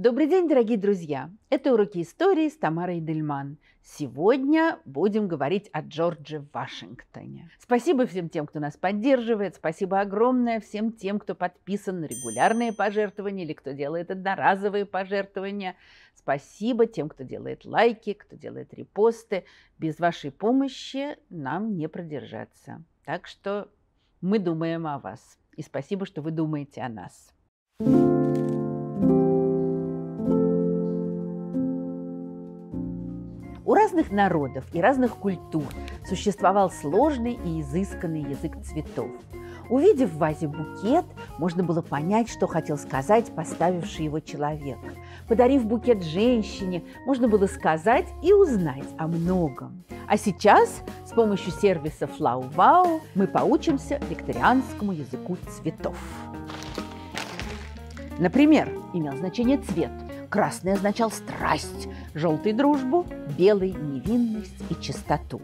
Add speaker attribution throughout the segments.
Speaker 1: Добрый день, дорогие друзья! Это уроки истории с Тамарой Дельман. Сегодня будем говорить о Джордже Вашингтоне. Спасибо всем тем, кто нас поддерживает. Спасибо огромное всем тем, кто подписан на регулярные пожертвования или кто делает одноразовые пожертвования. Спасибо тем, кто делает лайки, кто делает репосты. Без вашей помощи нам не продержаться. Так что мы думаем о вас. И спасибо, что вы думаете о нас. разных народов и разных культур существовал сложный и изысканный язык цветов. Увидев в вазе букет, можно было понять, что хотел сказать поставивший его человек. Подарив букет женщине, можно было сказать и узнать о многом. А сейчас с помощью сервиса FlowWow мы поучимся викторианскому языку цветов. Например, имел значение цвет. Красный означал страсть, желтый – дружбу, белый – невинность и чистоту.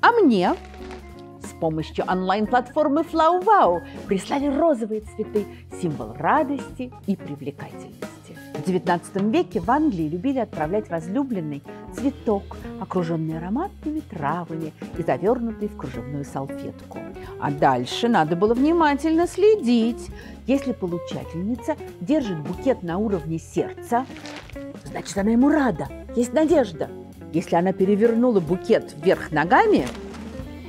Speaker 1: А мне с помощью онлайн-платформы FlowWow прислали розовые цветы – символ радости и привлекательности. В XIX веке в Англии любили отправлять возлюбленный цветок, окруженный ароматными травами и завернутый в кружевную салфетку. А дальше надо было внимательно следить. Если получательница держит букет на уровне сердца, значит, она ему рада, есть надежда. Если она перевернула букет вверх ногами,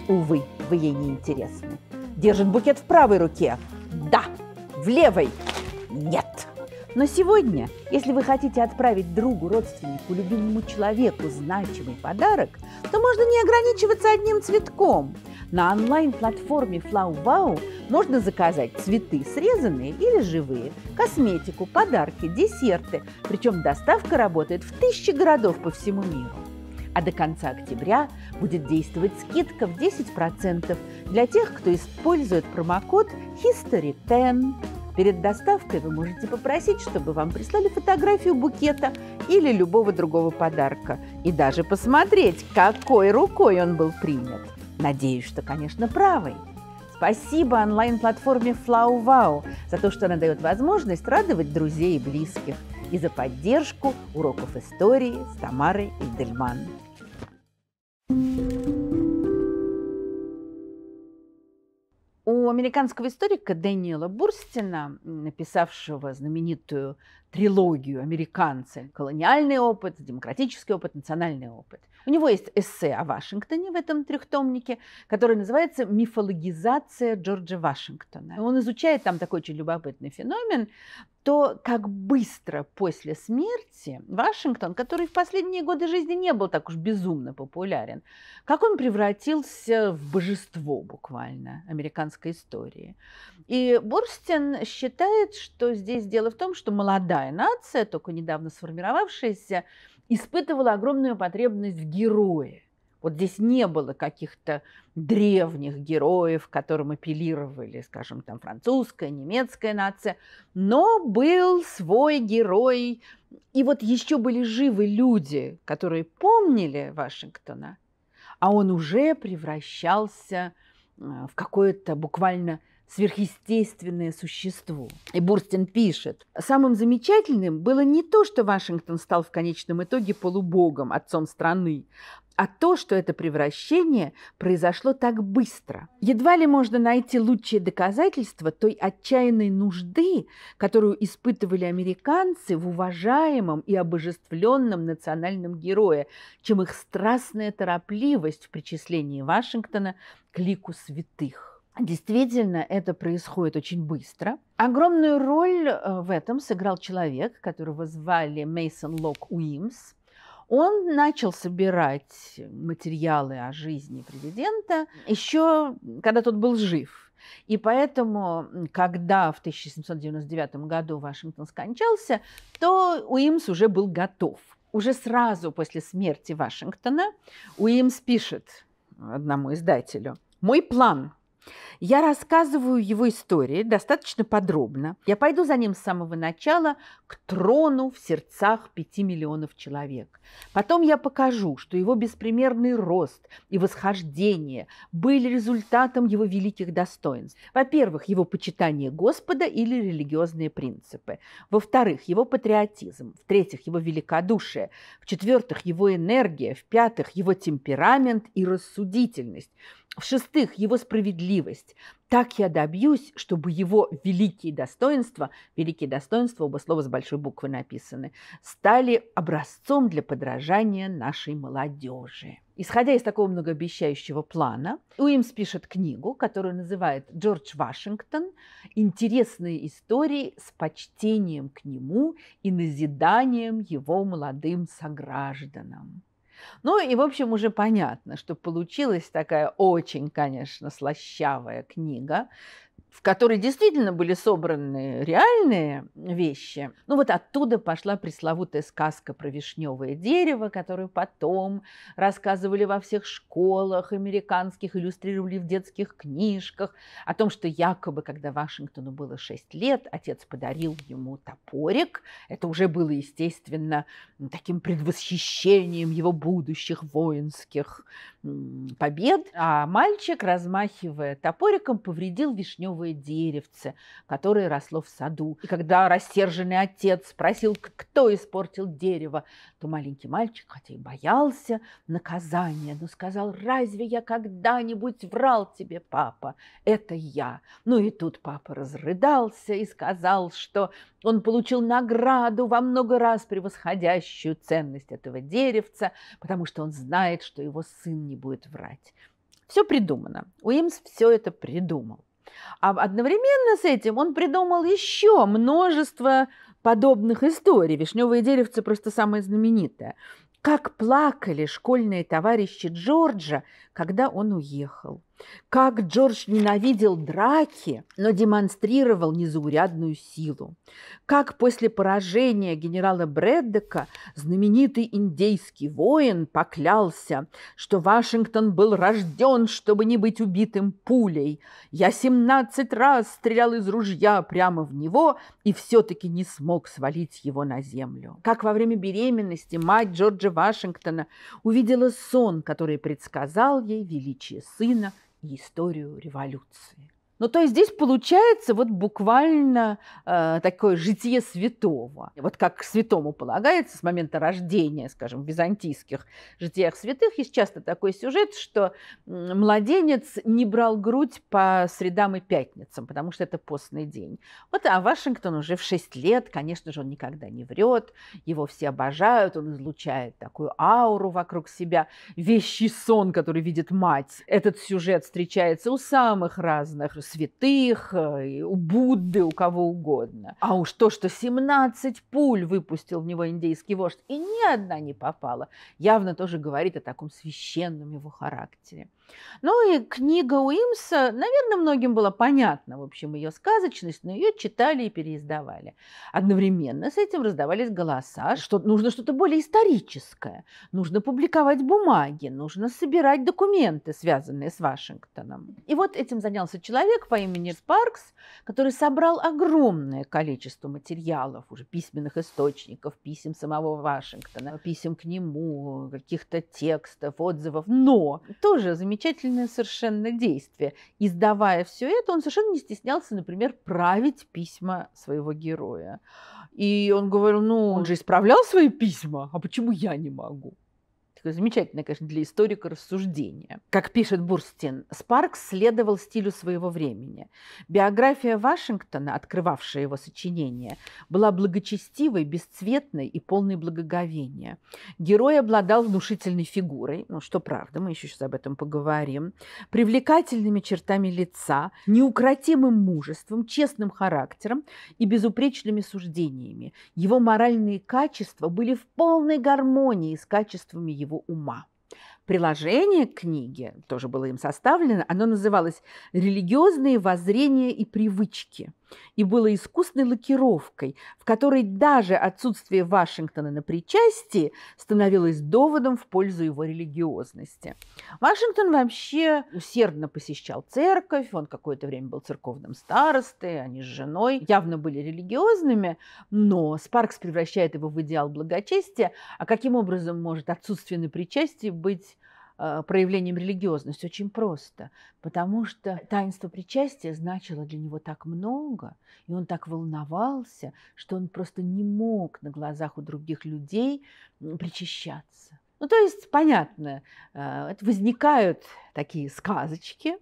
Speaker 1: увы, вы ей не интересны. Держит букет в правой руке. Да. В левой. Нет. Но сегодня, если вы хотите отправить другу, родственнику, любимому человеку значимый подарок, то можно не ограничиваться одним цветком. На онлайн-платформе FlowWow можно заказать цветы срезанные или живые, косметику, подарки, десерты. Причем доставка работает в тысячи городов по всему миру. А до конца октября будет действовать скидка в 10% для тех, кто использует промокод HISTORY10. Перед доставкой вы можете попросить, чтобы вам прислали фотографию букета или любого другого подарка и даже посмотреть, какой рукой он был принят. Надеюсь, что, конечно, правой. Спасибо онлайн-платформе FlowWow за то, что она дает возможность радовать друзей и близких, и за поддержку уроков истории с Тамарой Идельман. thank you У американского историка Дэниела Бурстина, написавшего знаменитую трилогию «Американцы» – колониальный опыт, демократический опыт, национальный опыт – у него есть эссе о Вашингтоне в этом трехтомнике, который называется «Мифологизация Джорджа Вашингтона». Он изучает там такой очень любопытный феномен, то как быстро после смерти Вашингтон, который в последние годы жизни не был так уж безумно популярен, как он превратился в божество буквально американской истории. И Борстин считает, что здесь дело в том, что молодая нация, только недавно сформировавшаяся, испытывала огромную потребность в герое. Вот здесь не было каких-то древних героев, к которым апеллировали, скажем, там французская, немецкая нация, но был свой герой. И вот еще были живы люди, которые помнили Вашингтона, а он уже превращался э, в какое-то буквально сверхъестественное существо. И Бурстин пишет, самым замечательным было не то, что Вашингтон стал в конечном итоге полубогом, отцом страны, а то, что это превращение произошло так быстро. Едва ли можно найти лучшие доказательства той отчаянной нужды, которую испытывали американцы в уважаемом и обожествленном национальном герое, чем их страстная торопливость в причислении Вашингтона к лику святых. Действительно, это происходит очень быстро. Огромную роль э, в этом сыграл человек, которого звали Мейсон Лок Уимс. Он начал собирать материалы о жизни президента еще когда тот был жив. И поэтому, когда в 1799 году Вашингтон скончался, то Уимс уже был готов. Уже сразу после смерти Вашингтона Уимс пишет одному издателю. Мой план я рассказываю его истории достаточно подробно. Я пойду за ним с самого начала к трону в сердцах пяти миллионов человек. Потом я покажу, что его беспримерный рост и восхождение были результатом его великих достоинств. Во-первых, его почитание Господа или религиозные принципы. Во-вторых, его патриотизм. В-третьих, его великодушие. В-четвертых, его энергия. В-пятых, его темперамент и рассудительность. В-шестых, его справедливость. Так я добьюсь, чтобы его великие достоинства, великие достоинства, оба слова с большой буквы написаны, стали образцом для подражания нашей молодежи. Исходя из такого многообещающего плана, Уимс пишет книгу, которую называет «Джордж Вашингтон. Интересные истории с почтением к нему и назиданием его молодым согражданам». Ну и, в общем, уже понятно, что получилась такая очень, конечно, слащавая книга в которой действительно были собраны реальные вещи. Ну вот оттуда пошла пресловутая сказка про вишневое дерево, которую потом рассказывали во всех школах американских, иллюстрировали в детских книжках, о том, что якобы, когда Вашингтону было 6 лет, отец подарил ему топорик. Это уже было, естественно, таким предвосхищением его будущих воинских побед, а мальчик, размахивая топориком, повредил вишневое деревце, которое росло в саду. И когда рассерженный отец спросил, кто испортил дерево, то маленький мальчик, хотя и боялся наказания, но сказал, разве я когда-нибудь врал тебе, папа? Это я. Ну и тут папа разрыдался и сказал, что он получил награду во много раз превосходящую ценность этого деревца, потому что он знает, что его сын не будет врать. Все придумано. Уимс все это придумал. А одновременно с этим он придумал еще множество подобных историй. Вишневые деревца просто самое знаменитое. Как плакали школьные товарищи Джорджа, когда он уехал. Как Джордж ненавидел драки, но демонстрировал незаурядную силу. Как после поражения генерала Брэддека знаменитый индейский воин поклялся, что Вашингтон был рожден, чтобы не быть убитым пулей. Я 17 раз стрелял из ружья прямо в него и все-таки не смог свалить его на землю. Как во время беременности мать Джорджа Вашингтона увидела сон, который предсказал ей величие сына – и историю революции. Ну, то есть здесь получается вот буквально э, такое житие святого. Вот как святому полагается с момента рождения, скажем, в византийских житиях святых, есть часто такой сюжет, что младенец не брал грудь по средам и пятницам, потому что это постный день. Вот, а Вашингтон уже в 6 лет, конечно же, он никогда не врет, его все обожают, он излучает такую ауру вокруг себя, вещий сон, который видит мать. Этот сюжет встречается у самых разных святых, э, у Будды, у кого угодно. А уж то, что 17 пуль выпустил в него индейский вождь, и ни одна не попала, явно тоже говорит о таком священном его характере. Ну и книга Уимса, наверное, многим было понятна, в общем, ее сказочность, но ее читали и переиздавали. Одновременно с этим раздавались голоса, что нужно что-то более историческое, нужно публиковать бумаги, нужно собирать документы, связанные с Вашингтоном. И вот этим занялся человек по имени Спаркс, который собрал огромное количество материалов, уже письменных источников, писем самого Вашингтона, писем к нему, каких-то текстов, отзывов. Но тоже замечательно замечательное совершенно действие. Издавая все это, он совершенно не стеснялся, например, править письма своего героя. И он говорил, ну, он же исправлял свои письма, а почему я не могу? Такое замечательное, конечно, для историка рассуждение. Как пишет Бурстин, Спаркс следовал стилю своего времени. Биография Вашингтона, открывавшая его сочинение, была благочестивой, бесцветной и полной благоговения. Герой обладал внушительной фигурой, ну что правда, мы еще сейчас об этом поговорим, привлекательными чертами лица, неукротимым мужеством, честным характером и безупречными суждениями. Его моральные качества были в полной гармонии с качествами его его ума. Приложение к книге, тоже было им составлено, оно называлось «Религиозные воззрения и привычки» и было искусной лакировкой, в которой даже отсутствие Вашингтона на причастии становилось доводом в пользу его религиозности. Вашингтон вообще усердно посещал церковь, он какое-то время был церковным старостой, они с женой явно были религиозными, но Спаркс превращает его в идеал благочестия, а каким образом может отсутствие на причастии быть а, проявлением религиозности очень просто, потому что таинство причастия значило для него так много, и он так волновался, что он просто не мог на глазах у других людей причащаться. Ну, то есть, понятно, а, возникают такие сказочки,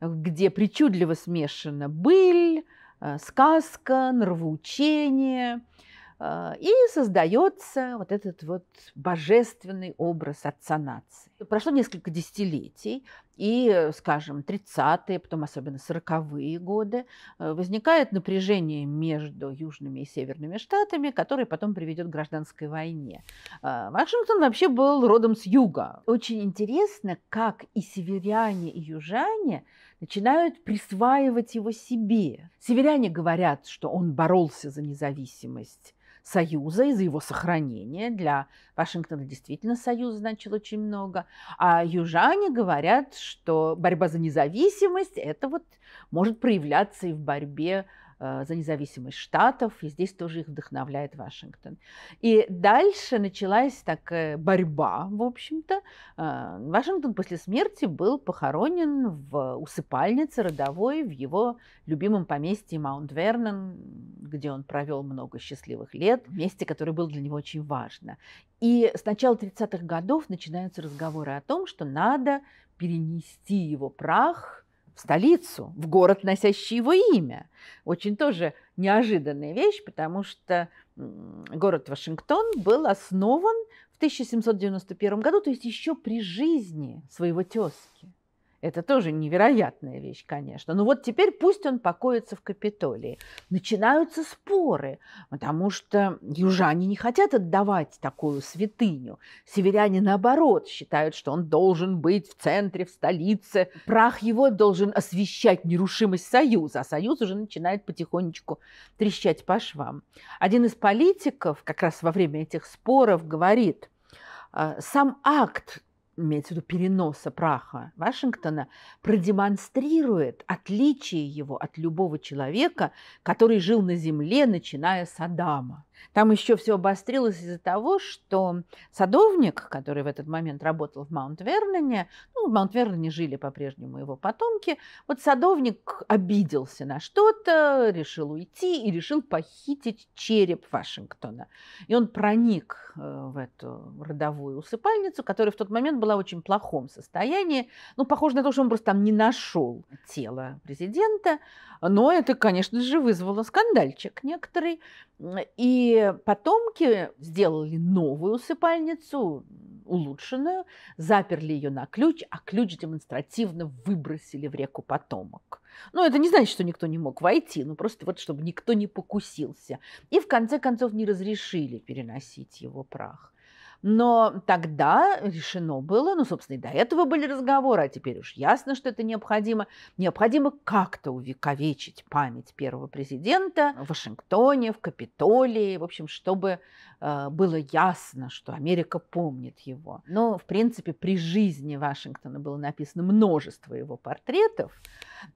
Speaker 1: где причудливо смешана быль, а, сказка, нравоучение – а, и создается вот этот вот божественный образ отца нации. Прошло несколько десятилетий, и, скажем, 30-е, потом особенно 40-е годы, э, возникает напряжение между южными и северными штатами, которое потом приведет к гражданской войне. А, Вашингтон вообще был родом с юга. Очень интересно, как и северяне, и южане начинают присваивать его себе. Северяне говорят, что он боролся за независимость Союза и за его сохранение. Для Вашингтона действительно Союз значил очень много. А южане говорят, что борьба за независимость – это вот может проявляться и в борьбе Э, за независимость штатов, и здесь тоже их вдохновляет Вашингтон. И дальше началась такая борьба, в общем-то. Э, Вашингтон после смерти был похоронен в усыпальнице родовой в его любимом поместье Маунт-Вернон, где он провел много счастливых лет, месте, которое было для него очень важно. И с начала 30-х годов начинаются разговоры о том, что надо перенести его прах – в столицу, в город, носящий его имя. Очень тоже неожиданная вещь, потому что город Вашингтон был основан в 1791 году, то есть еще при жизни своего тезки. Это тоже невероятная вещь, конечно. Но вот теперь пусть он покоится в Капитолии. Начинаются споры, потому что южане не хотят отдавать такую святыню. Северяне, наоборот, считают, что он должен быть в центре, в столице. Прах его должен освещать нерушимость Союза, а Союз уже начинает потихонечку трещать по швам. Один из политиков как раз во время этих споров говорит «А, – сам акт имеется в виду переноса праха Вашингтона, продемонстрирует отличие его от любого человека, который жил на земле, начиная с Адама. Там еще все обострилось из-за того, что садовник, который в этот момент работал в Маунт-Верноне, ну, в Маунт-Верноне жили по-прежнему его потомки, вот садовник обиделся на что-то, решил уйти и решил похитить череп Вашингтона. И он проник э, в эту родовую усыпальницу, которая в тот момент была в очень плохом состоянии. Ну, похоже на то, что он просто там не нашел тело президента, но это, конечно же, вызвало скандальчик некоторый. И и потомки сделали новую усыпальницу, улучшенную, заперли ее на ключ, а ключ демонстративно выбросили в реку потомок. Ну, это не значит, что никто не мог войти, ну просто вот, чтобы никто не покусился. И в конце концов не разрешили переносить его прах. Но тогда решено было, ну, собственно, и до этого были разговоры, а теперь уж ясно, что это необходимо. Необходимо как-то увековечить память первого президента в Вашингтоне, в Капитолии, в общем, чтобы э, было ясно, что Америка помнит его. Но, в принципе, при жизни Вашингтона было написано множество его портретов.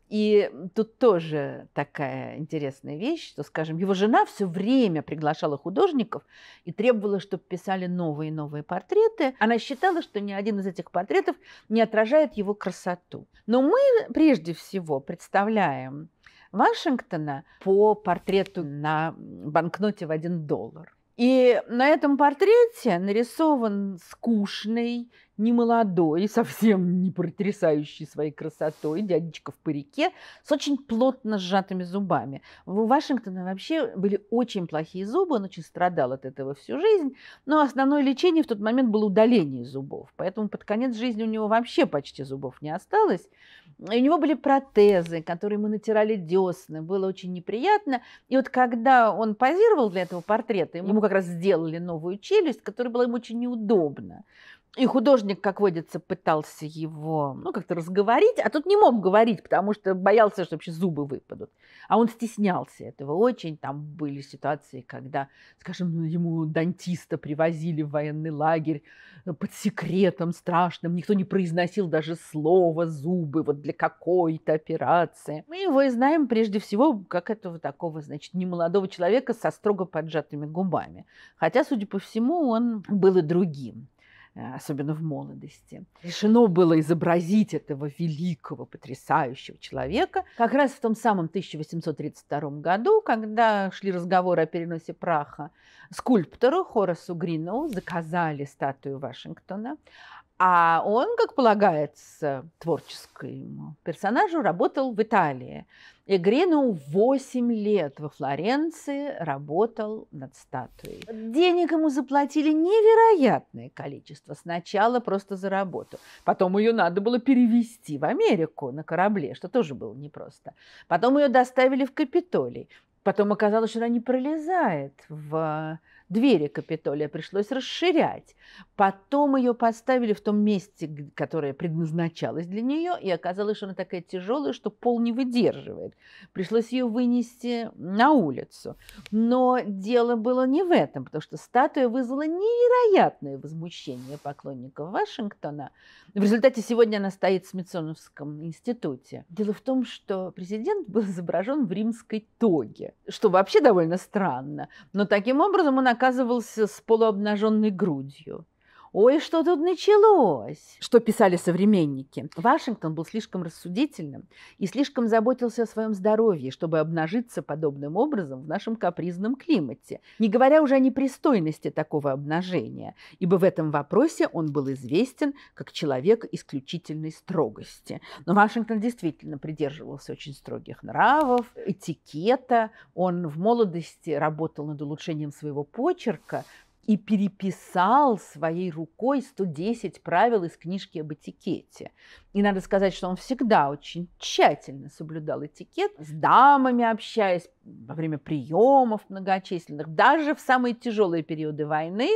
Speaker 1: И тут тоже такая интересная вещь, что, скажем, его жена все время приглашала художников и требовала, чтобы писали новые и новые портреты, она считала, что ни один из этих портретов не отражает его красоту. Но мы прежде всего представляем Вашингтона по портрету на банкноте в один доллар. И на этом портрете нарисован скучный, не молодой, совсем не потрясающий своей красотой, дядечка в парике, с очень плотно сжатыми зубами. У Вашингтона вообще были очень плохие зубы, он очень страдал от этого всю жизнь, но основное лечение в тот момент было удаление зубов, поэтому под конец жизни у него вообще почти зубов не осталось. И у него были протезы, которые мы натирали десны, было очень неприятно. И вот когда он позировал для этого портрета, ему как раз сделали новую челюсть, которая была ему очень неудобна. И художник, как водится, пытался его, ну, как-то разговорить, а тут не мог говорить, потому что боялся, что вообще зубы выпадут. А он стеснялся этого очень. Там были ситуации, когда, скажем, ну, ему дантиста привозили в военный лагерь э, под секретом страшным. Никто не произносил даже слова «зубы» вот для какой-то операции. Мы его и знаем прежде всего как этого такого, значит, немолодого человека со строго поджатыми губами. Хотя, судя по всему, он был и другим. Э, особенно в молодости. Решено было изобразить этого великого, потрясающего человека как раз в том самом 1832 году, когда шли разговоры о переносе праха скульптору Хорасу Гриноу, заказали статую Вашингтона, а он, как полагается творческому персонажу, работал в Италии. И Грину 8 лет во Флоренции работал над статуей. Денег ему заплатили невероятное количество. Сначала просто за работу. Потом ее надо было перевести в Америку на корабле, что тоже было непросто. Потом ее доставили в Капитолий. Потом оказалось, что она не пролезает в двери Капитолия пришлось расширять. Потом ее поставили в том месте, которое предназначалось для нее, и оказалось, что она такая тяжелая, что пол не выдерживает. Пришлось ее вынести на улицу. Но дело было не в этом, потому что статуя вызвала невероятное возмущение поклонников Вашингтона. В результате сегодня она стоит в Смитсоновском институте. Дело в том, что президент был изображен в римской тоге, что вообще довольно странно. Но таким образом он оказывался с полуобнаженной грудью. «Ой, что тут началось?» Что писали современники. Вашингтон был слишком рассудительным и слишком заботился о своем здоровье, чтобы обнажиться подобным образом в нашем капризном климате, не говоря уже о непристойности такого обнажения, ибо в этом вопросе он был известен как человек исключительной строгости. Но Вашингтон действительно придерживался очень строгих нравов, этикета. Он в молодости работал над улучшением своего почерка, и переписал своей рукой 110 правил из книжки об этикете. И надо сказать, что он всегда очень тщательно соблюдал этикет, с дамами общаясь во время приемов многочисленных, даже в самые тяжелые периоды войны,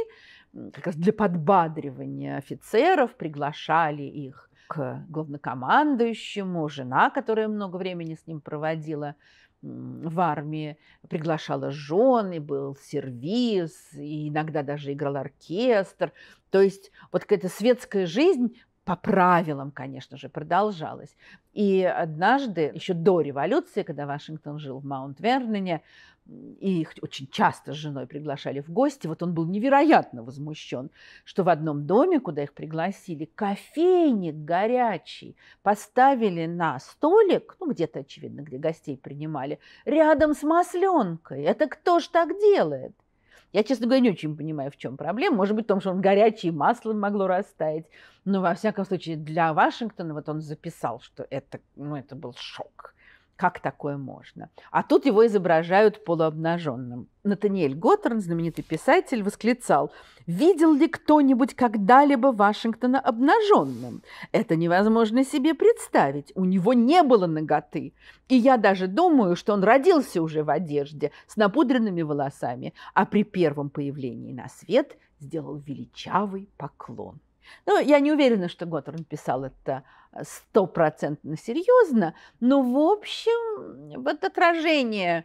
Speaker 1: как раз для подбадривания офицеров приглашали их к главнокомандующему, жена, которая много времени с ним проводила, в армии приглашала жен, и был сервис, и иногда даже играл оркестр. То есть вот какая-то светская жизнь по правилам, конечно же, продолжалась И однажды, еще до революции, когда Вашингтон жил в Маунт-Верноне, и их очень часто с женой приглашали в гости, вот он был невероятно возмущен, что в одном доме, куда их пригласили, кофейник горячий поставили на столик, ну где-то, очевидно, где гостей принимали, рядом с масленкой. Это кто ж так делает? Я, честно говоря, не очень понимаю, в чем проблема. Может быть, в том, что он горячий, маслом могло растаять. Но, во всяком случае, для Вашингтона вот он записал, что это, ну, это был шок как такое можно? А тут его изображают полуобнаженным. Натаниэль Готтерн, знаменитый писатель, восклицал, «Видел ли кто-нибудь когда-либо Вашингтона обнаженным? Это невозможно себе представить. У него не было ноготы. И я даже думаю, что он родился уже в одежде с напудренными волосами, а при первом появлении на свет сделал величавый поклон». Ну, я не уверена, что Готтерн писал это э, стопроцентно серьезно, но, в общем, вот отражение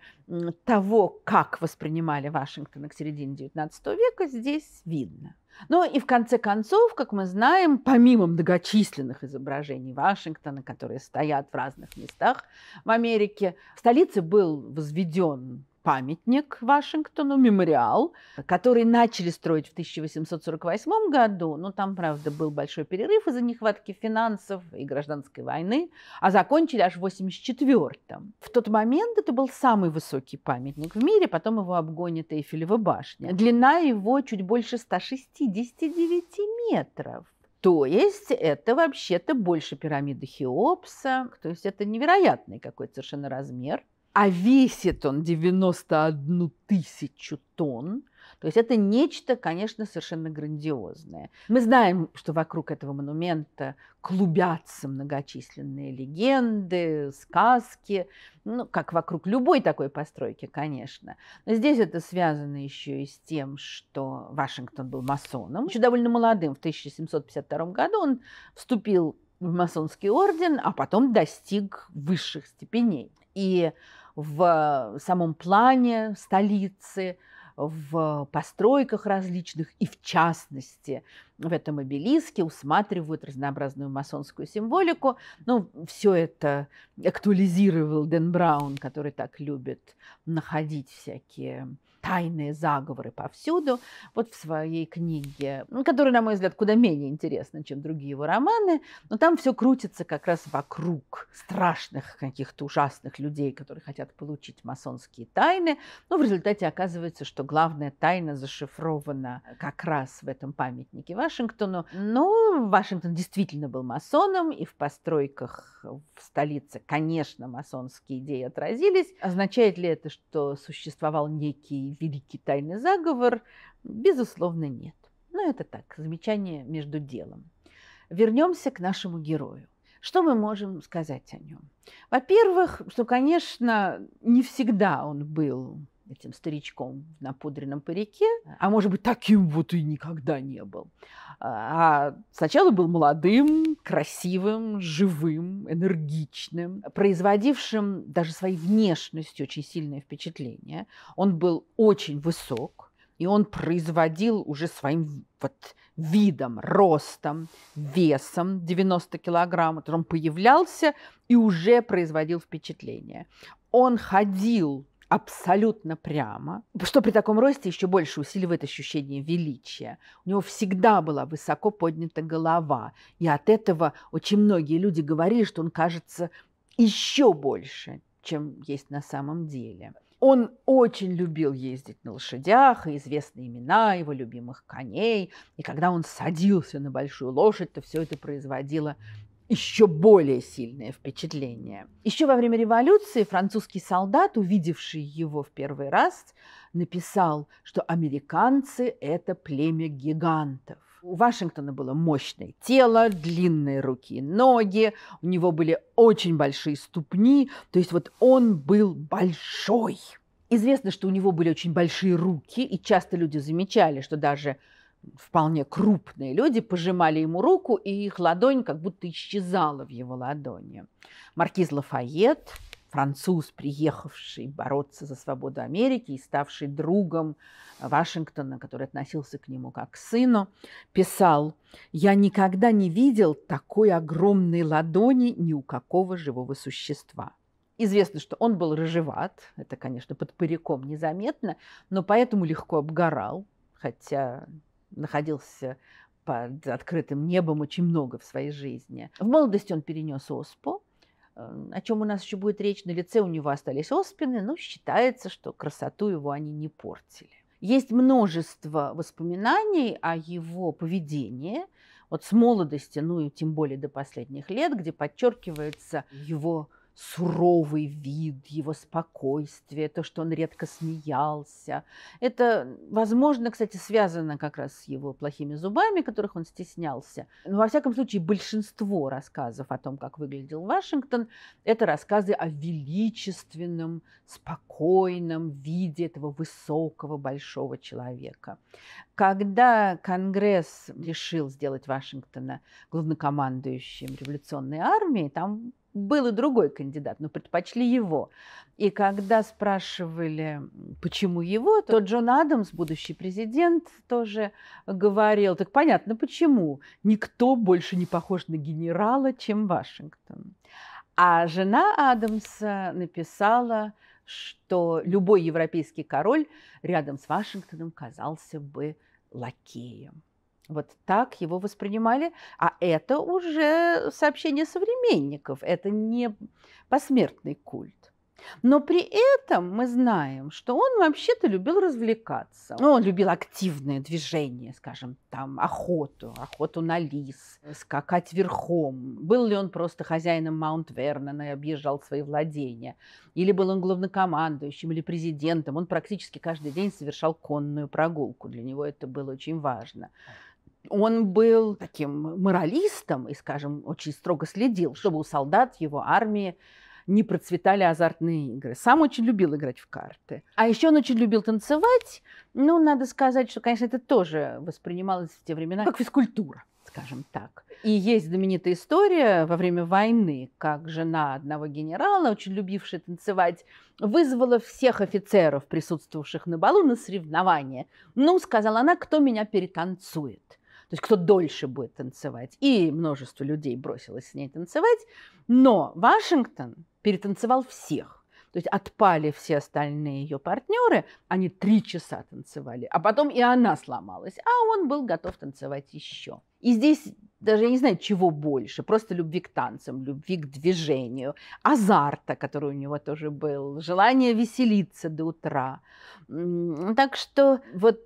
Speaker 1: того, как воспринимали Вашингтона к середине XIX века, здесь видно. Ну и в конце концов, как мы знаем, помимо многочисленных изображений Вашингтона, которые стоят в разных местах в Америке, в столице был возведен памятник Вашингтону, мемориал, который начали строить в 1848 году. Но ну, там, правда, был большой перерыв из-за нехватки финансов и гражданской войны, а закончили аж в 1984 В тот момент это был самый высокий памятник в мире, потом его обгонит Эйфелева башня. Длина его чуть больше 169 метров. То есть это вообще-то больше пирамиды Хеопса. То есть это невероятный какой-то совершенно размер а весит он 91 тысячу тонн. То есть это нечто, конечно, совершенно грандиозное. Мы знаем, что вокруг этого монумента клубятся многочисленные легенды, сказки, ну, как вокруг любой такой постройки, конечно. Но здесь это связано еще и с тем, что Вашингтон был масоном, еще довольно молодым, в 1752 году он вступил в масонский орден, а потом достиг высших степеней. И в самом плане столицы, в постройках различных и в частности в этом обелиске усматривают разнообразную масонскую символику. Ну, все это актуализировал Ден Браун, который так любит находить всякие тайные заговоры повсюду. Вот в своей книге, которая, на мой взгляд, куда менее интересна, чем другие его романы, но там все крутится как раз вокруг страшных каких-то ужасных людей, которые хотят получить масонские тайны. Но ну, в результате оказывается, что главная тайна зашифрована как раз в этом памятнике Вашингтону. Но ну, Вашингтон действительно был масоном, и в постройках в столице, конечно, масонские идеи отразились. Означает ли это, что существовал некий великий тайный заговор, безусловно, нет. Но это так, замечание между делом. Вернемся к нашему герою. Что мы можем сказать о нем? Во-первых, что, конечно, не всегда он был этим старичком на напудренном парике, а может быть, таким вот и никогда не был. А, а сначала был молодым, красивым, живым, энергичным, производившим даже своей внешностью очень сильное впечатление. Он был очень высок, и он производил уже своим вот видом, ростом, весом 90 килограмм. Вот он появлялся и уже производил впечатление. Он ходил абсолютно прямо, что при таком росте еще больше усиливает ощущение величия. У него всегда была высоко поднята голова, и от этого очень многие люди говорили, что он кажется еще больше, чем есть на самом деле. Он очень любил ездить на лошадях, и известны имена его любимых коней. И когда он садился на большую лошадь, то все это производило еще более сильное впечатление. Еще во время революции французский солдат, увидевший его в первый раз, написал, что американцы – это племя гигантов. У Вашингтона было мощное тело, длинные руки и ноги, у него были очень большие ступни, то есть вот он был большой. Известно, что у него были очень большие руки, и часто люди замечали, что даже вполне крупные люди пожимали ему руку, и их ладонь как будто исчезала в его ладони. Маркиз Лафайет, француз, приехавший бороться за свободу Америки и ставший другом Вашингтона, который относился к нему как к сыну, писал, «Я никогда не видел такой огромной ладони ни у какого живого существа». Известно, что он был рыжеват, это, конечно, под париком незаметно, но поэтому легко обгорал, хотя находился под открытым небом очень много в своей жизни. В молодости он перенес оспу, э, о чем у нас еще будет речь, на лице у него остались оспины, но считается, что красоту его они не портили. Есть множество воспоминаний о его поведении, вот с молодости, ну и тем более до последних лет, где подчеркивается его суровый вид, его спокойствие, то, что он редко смеялся. Это, возможно, кстати, связано как раз с его плохими зубами, которых он стеснялся. Но, во всяком случае, большинство рассказов о том, как выглядел Вашингтон, это рассказы о величественном, спокойном виде этого высокого, большого человека. Когда Конгресс решил сделать Вашингтона главнокомандующим революционной армии, там был и другой кандидат, но предпочли его. И когда спрашивали, почему его, то Джон Адамс, будущий президент, тоже говорил, так понятно почему, никто больше не похож на генерала, чем Вашингтон. А жена Адамса написала, что любой европейский король рядом с Вашингтоном казался бы лакеем. Вот так его воспринимали, а это уже сообщение современников, это не посмертный культ. Но при этом мы знаем, что он вообще-то любил развлекаться. Ну, он любил активное движение, скажем, там, охоту, охоту на лис, скакать верхом. Был ли он просто хозяином Маунт-Вернона и объезжал свои владения? Или был он главнокомандующим или президентом? Он практически каждый день совершал конную прогулку. Для него это было очень важно. Он был таким моралистом и, скажем, очень строго следил, чтобы у солдат его армии не процветали азартные игры. Сам очень любил играть в карты. А еще он очень любил танцевать. Ну, надо сказать, что, конечно, это тоже воспринималось в те времена как физкультура скажем так. И есть знаменитая история во время войны, как жена одного генерала, очень любившая танцевать, вызвала всех офицеров, присутствовавших на балу, на соревнования. Ну, сказала она, кто меня перетанцует то есть кто дольше будет танцевать. И множество людей бросилось с ней танцевать, но Вашингтон перетанцевал всех. То есть отпали все остальные ее партнеры, они три часа танцевали, а потом и она сломалась, а он был готов танцевать еще. И здесь даже я не знаю, чего больше, просто любви к танцам, любви к движению, азарта, который у него тоже был, желание веселиться до утра. Так что вот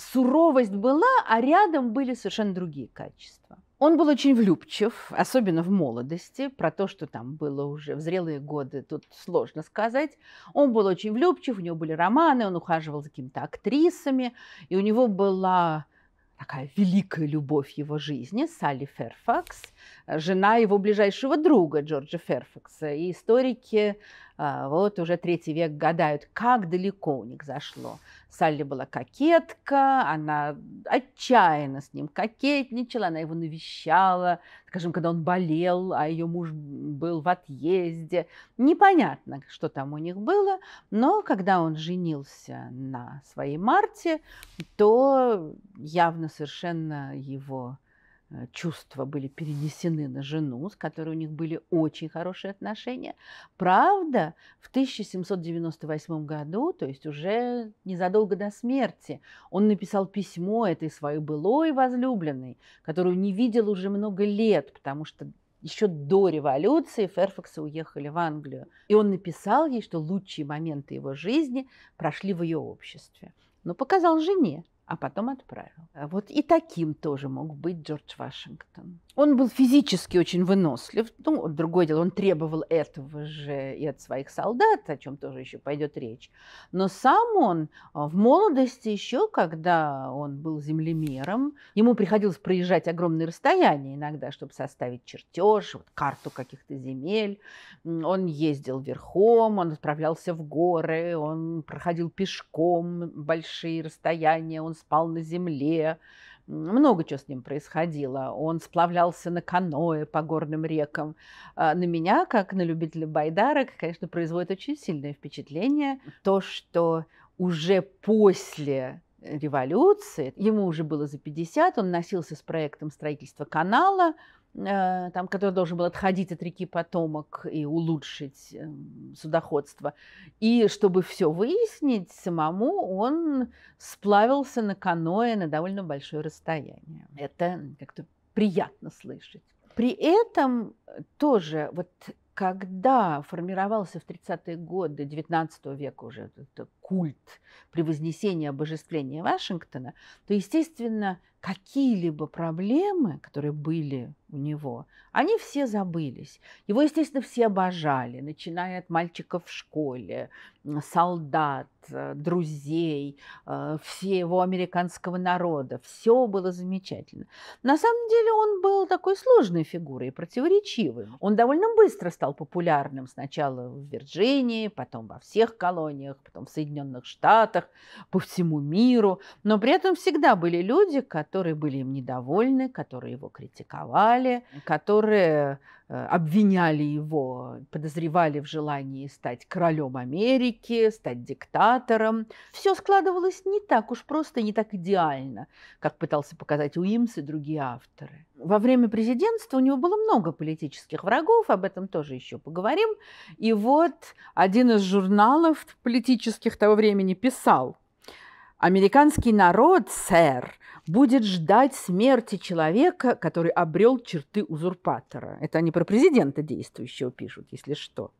Speaker 1: суровость была, а рядом были совершенно другие качества. Он был очень влюбчив, особенно в молодости, про то, что там было уже в зрелые годы, тут сложно сказать. Он был очень влюбчив, у него были романы, он ухаживал за какими-то актрисами, и у него была такая великая любовь его жизни, Салли Ферфакс, жена его ближайшего друга Джорджа Ферфакса. И историки а, вот уже третий век гадают, как далеко у них зашло. Салли была кокетка, она отчаянно с ним кокетничала, она его навещала, скажем, когда он болел, а ее муж был в отъезде. Непонятно, что там у них было, но когда он женился на своей Марте, то явно совершенно его Э, чувства были перенесены на жену, с которой у них были очень хорошие отношения. Правда, в 1798 году, то есть уже незадолго до смерти, он написал письмо этой своей былой возлюбленной, которую не видел уже много лет, потому что еще до революции Ферфаксы уехали в Англию. И он написал ей, что лучшие моменты его жизни прошли в ее обществе. Но показал жене а потом отправил. Вот и таким тоже мог быть Джордж Вашингтон. Он был физически очень вынослив. Ну, другое дело, он требовал этого же и от своих солдат, о чем тоже еще пойдет речь. Но сам он а, в молодости еще, когда он был землемером, ему приходилось проезжать огромные расстояния иногда, чтобы составить чертеж, вот, карту каких-то земель. Он ездил верхом, он отправлялся в горы, он проходил пешком большие расстояния, он спал на земле много чего с ним происходило. Он сплавлялся на каное по горным рекам. А, на меня, как на любителя байдарок, конечно, производит очень сильное впечатление то, что уже после революции, ему уже было за 50, он носился с проектом строительства канала, Э, там, который должен был отходить от реки Потомок и улучшить эм, судоходство. И чтобы все выяснить самому, он сплавился на каное на довольно большое расстояние. Это как-то приятно слышать. При этом тоже вот когда формировался в 30-е годы 19 века уже культ превознесения обожествления Вашингтона, то, естественно, какие-либо проблемы, которые были у него, они все забылись. Его, естественно, все обожали, начиная от мальчиков в школе, солдат, э, друзей, э, всего американского народа. Все было замечательно. На самом деле он был такой сложной фигурой, противоречивой. Он довольно быстро стал популярным сначала в Вирджинии, потом во всех колониях, потом в Соединенных Соединенных Штатах, по всему миру. Но при этом всегда были люди, которые были им недовольны, которые его критиковали, которые э, обвиняли его, подозревали в желании стать королем Америки, стать диктатором. Все складывалось не так уж просто, не так идеально, как пытался показать Уимс и другие авторы во время президентства у него было много политических врагов, об этом тоже еще поговорим. И вот один из журналов политических того времени писал, Американский народ, сэр, будет ждать смерти человека, который обрел черты узурпатора. Это они про президента действующего пишут, если что.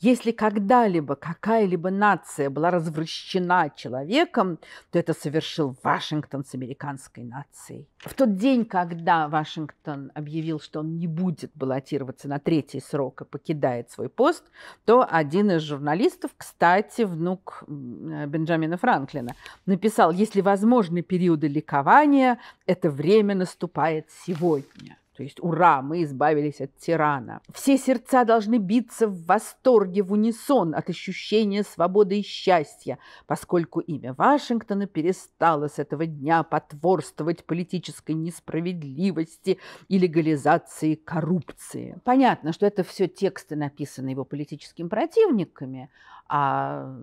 Speaker 1: Если когда-либо какая-либо нация была развращена человеком, то это совершил Вашингтон с американской нацией. В тот день, когда Вашингтон объявил, что он не будет баллотироваться на третий срок и покидает свой пост, то один из журналистов, кстати, внук э, Бенджамина Франклина, написал, если возможны периоды ликования, это время наступает сегодня. То есть ура, мы избавились от тирана. Все сердца должны биться в восторге, в унисон от ощущения свободы и счастья, поскольку имя Вашингтона перестало с этого дня потворствовать политической несправедливости и легализации коррупции. Понятно, что это все тексты, написанные его политическими противниками, а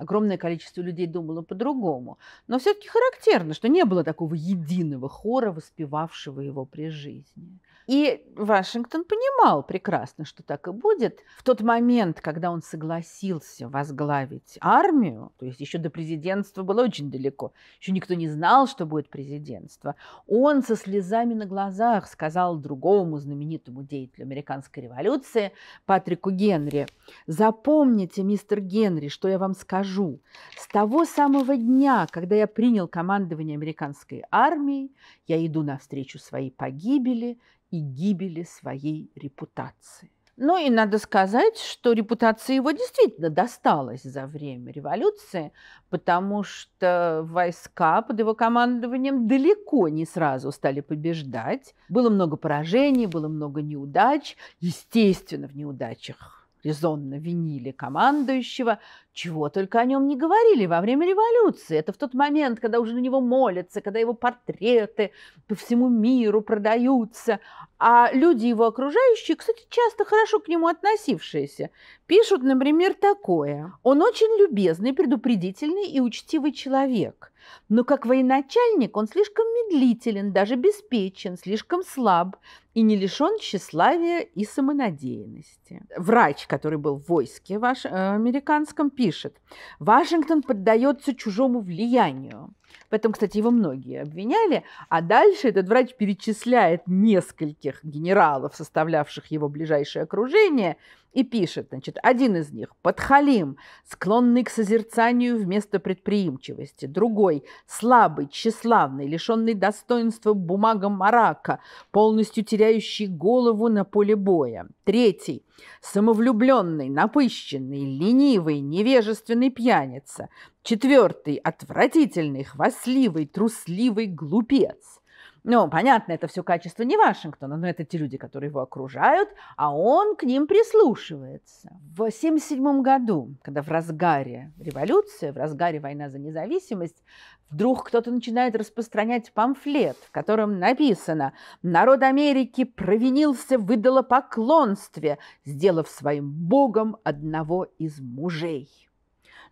Speaker 1: огромное количество людей думало по-другому. Но все-таки характерно, что не было такого единого хора, воспевавшего его при жизни. И Вашингтон понимал прекрасно, что так и будет. В тот момент, когда он согласился возглавить армию, то есть еще до президентства было очень далеко, еще никто не знал, что будет президентство, он со слезами на глазах сказал другому знаменитому деятелю американской революции, Патрику Генри, «Запомните, мистер Генри, что я вам скажу, скажу, с того самого дня, когда я принял командование американской армией, я иду навстречу своей погибели и гибели своей репутации. Ну и надо сказать, что репутация его действительно досталась за время революции, потому что войска под его командованием далеко не сразу стали побеждать. Было много поражений, было много неудач. Естественно, в неудачах резонно винили командующего, чего только о нем не говорили во время революции. Это в тот момент, когда уже на него молятся, когда его портреты по всему миру продаются. А люди его окружающие, кстати, часто хорошо к нему относившиеся, пишут, например, такое. Он очень любезный, предупредительный и учтивый человек – но как военачальник он слишком медлителен, даже беспечен, слишком слаб и не лишен тщеславия и самонадеянности. Врач, который был в войске ваш, э, американском, пишет, Вашингтон поддается чужому влиянию. В этом, кстати, его многие обвиняли. А дальше этот врач перечисляет нескольких генералов, составлявших его ближайшее окружение, и пишет, значит, один из них – подхалим, склонный к созерцанию вместо предприимчивости, другой – слабый, тщеславный, лишенный достоинства бумага марака, полностью теряющий голову на поле боя, третий – самовлюбленный, напыщенный, ленивый, невежественный пьяница, четвертый – отвратительный, хвастливый, трусливый глупец – ну, понятно, это все качество не Вашингтона, но это те люди, которые его окружают, а он к ним прислушивается. В 1977 году, когда в разгаре революция, в разгаре война за независимость, вдруг кто-то начинает распространять памфлет, в котором написано «Народ Америки провинился выдало идолопоклонстве, сделав своим богом одного из мужей».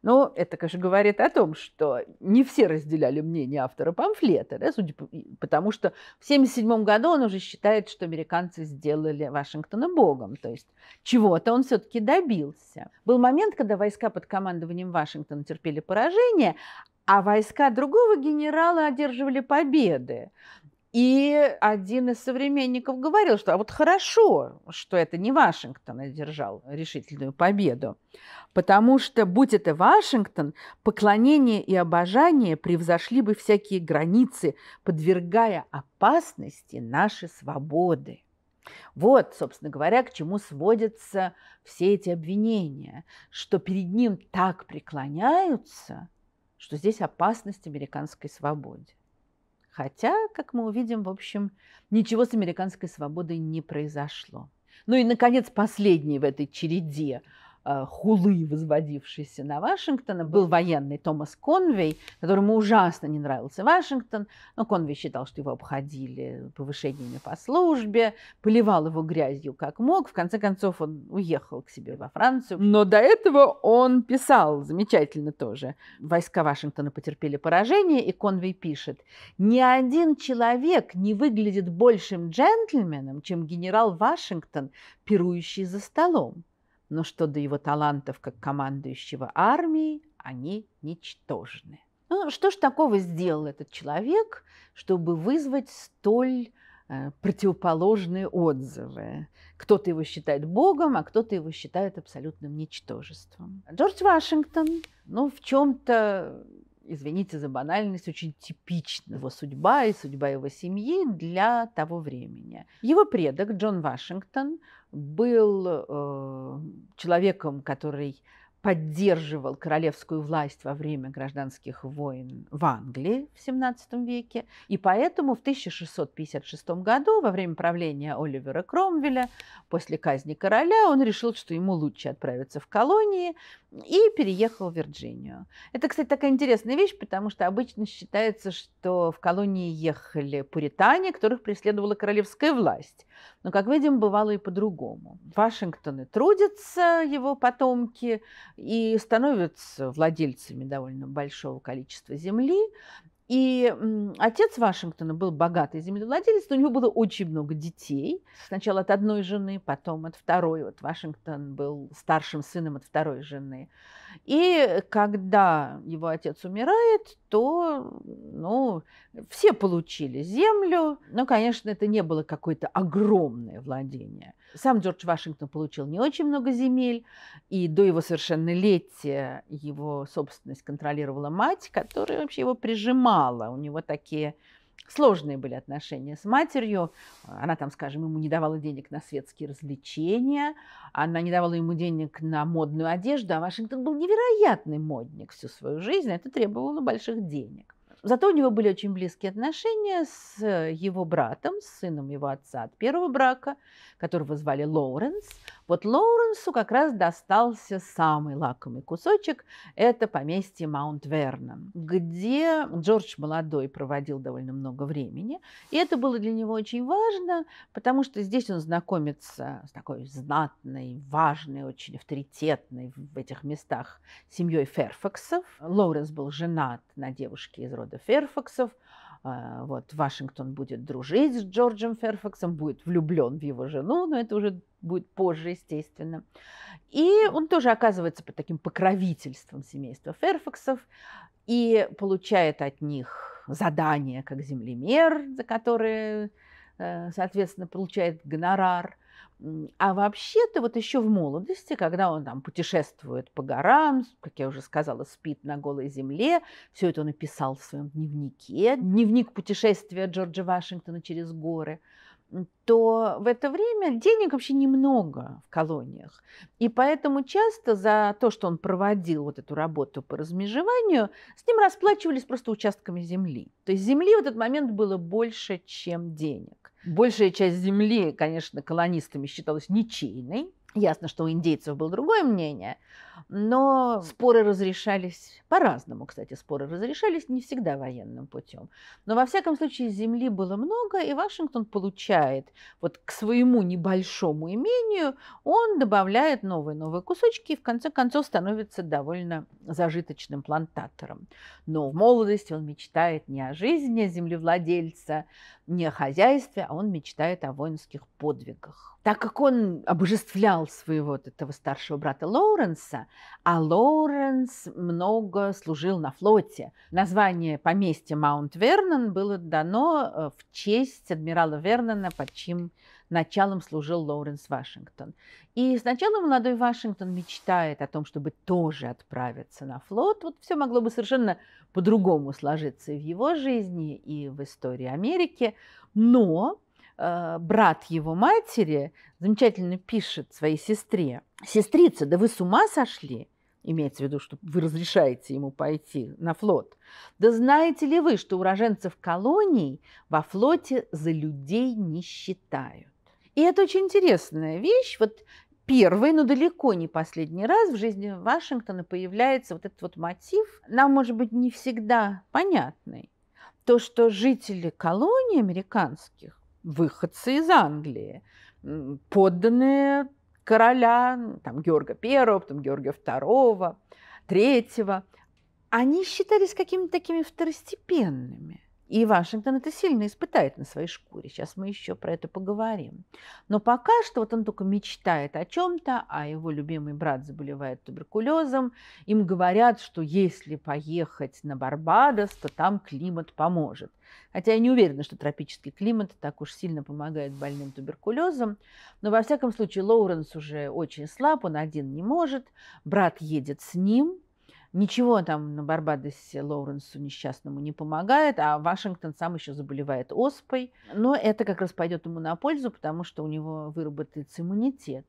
Speaker 1: Но это, конечно, говорит о том, что не все разделяли мнение автора памфлета, да, судя по, потому что в 1977 году он уже считает, что американцы сделали Вашингтона богом, то есть чего-то он все-таки добился. Был момент, когда войска под командованием Вашингтона терпели поражение, а войска другого генерала одерживали победы. И один из современников говорил, что а вот хорошо, что это не Вашингтон одержал решительную победу, потому что, будь это Вашингтон, поклонение и обожание превзошли бы всякие границы, подвергая опасности наши свободы. Вот, собственно говоря, к чему сводятся все эти обвинения, что перед ним так преклоняются, что здесь опасность американской свободе. Хотя, как мы увидим, в общем, ничего с американской свободой не произошло. Ну и, наконец, последний в этой череде Э, хулы, возводившийся на Вашингтона, был военный Томас Конвей, которому ужасно не нравился Вашингтон, но Конвей считал, что его обходили повышениями по службе, поливал его грязью как мог, в конце концов он уехал к себе во Францию. Но до этого он писал замечательно тоже. Войска Вашингтона потерпели поражение, и Конвей пишет, «Ни один человек не выглядит большим джентльменом, чем генерал Вашингтон, пирующий за столом но что до его талантов как командующего армией, они ничтожны. Ну, что ж такого сделал этот человек, чтобы вызвать столь э, противоположные отзывы? Кто-то его считает богом, а кто-то его считает абсолютным ничтожеством. Джордж Вашингтон, ну, в чем-то извините за банальность, очень типична его судьба и судьба его семьи для того времени. Его предок Джон Вашингтон был э, человеком, который поддерживал королевскую власть во время гражданских войн в Англии в XVII веке. И поэтому в 1656 году, во время правления Оливера Кромвеля, после казни короля, он решил, что ему лучше отправиться в колонии и переехал в Вирджинию. Это, кстати, такая интересная вещь, потому что обычно считается, что в колонии ехали пуритане, которых преследовала королевская власть. Но, как видим, бывало и по-другому. Вашингтоны трудятся, его потомки, и становятся владельцами довольно большого количества земли. И отец Вашингтона был богатый землевладелец, у него было очень много детей. Сначала от одной жены, потом от второй. Вот Вашингтон был старшим сыном от второй жены. И когда его отец умирает, то ну, все получили землю. Но, конечно, это не было какое-то огромное владение. Сам Джордж Вашингтон получил не очень много земель, и до его совершеннолетия его собственность контролировала мать, которая вообще его прижимала. У него такие сложные были отношения с матерью. Она там, скажем, ему не давала денег на светские развлечения, она не давала ему денег на модную одежду, а Вашингтон был невероятный модник всю свою жизнь, а это требовало больших денег. Зато у него были очень близкие отношения с э, его братом, с сыном его отца от первого брака, которого звали Лоуренс. Вот Лоуренсу как раз достался самый лакомый кусочек – это поместье Маунт-Вернон, где Джордж молодой проводил довольно много времени. И это было для него очень важно, потому что здесь он знакомится с такой знатной, важной, очень авторитетной в этих местах семьей Ферфаксов. Лоуренс был женат на девушке из рода Ферфаксов – а, вот, Вашингтон будет дружить с Джорджем Ферфаксом, будет влюблен в его жену, но это уже будет позже, естественно. И он тоже оказывается под таким покровительством семейства Ферфаксов и получает от них задание как землемер, за которое, э, соответственно, получает гонорар – а вообще-то вот еще в молодости, когда он там путешествует по горам, как я уже сказала, спит на голой земле, все это он написал в своем дневнике, дневник путешествия Джорджа Вашингтона через горы, то в это время денег вообще немного в колониях. И поэтому часто за то, что он проводил вот эту работу по размежеванию, с ним расплачивались просто участками земли. То есть земли в этот момент было больше, чем денег. Большая часть земли, конечно, колонистами считалась ничейной. Ясно, что у индейцев было другое мнение – но споры разрешались по-разному, кстати, споры разрешались не всегда военным путем. Но во всяком случае земли было много, и Вашингтон получает вот к своему небольшому имению, он добавляет новые-новые кусочки и в конце концов становится довольно зажиточным плантатором. Но в молодости он мечтает не о жизни землевладельца, не о хозяйстве, а он мечтает о воинских подвигах. Так как он обожествлял своего вот этого старшего брата Лоуренса, а Лоуренс много служил на флоте. Название поместья Маунт Вернон было дано э, в честь адмирала Вернона, под чьим началом служил Лоуренс Вашингтон. И сначала молодой Вашингтон мечтает о том, чтобы тоже отправиться на флот. Вот все могло бы совершенно по-другому сложиться и в его жизни, и в истории Америки. Но Э, брат его матери замечательно пишет своей сестре. «Сестрица, да вы с ума сошли?» имеется в виду, что вы разрешаете ему пойти на флот. Да знаете ли вы, что уроженцев колоний во флоте за людей не считают? И это очень интересная вещь. Вот первый, но далеко не последний раз в жизни Вашингтона появляется вот этот вот мотив, нам, может быть, не всегда понятный. То, что жители колоний американских выходцы из Англии, подданные короля, там, Георга I, потом Георга II, III. Они считались какими-то такими второстепенными. И Вашингтон это сильно испытает на своей шкуре. Сейчас мы еще про это поговорим. Но пока что вот он только мечтает о чем-то, а его любимый брат заболевает туберкулезом. Им говорят, что если поехать на Барбадос, то там климат поможет. Хотя я не уверена, что тропический климат так уж сильно помогает больным туберкулезом. Но во всяком случае Лоуренс уже очень слаб, он один не может. Брат едет с ним, Ничего там на Барбадосе Лоуренсу несчастному не помогает, а Вашингтон сам еще заболевает оспой. Но это как раз пойдет ему на пользу, потому что у него выработается иммунитет.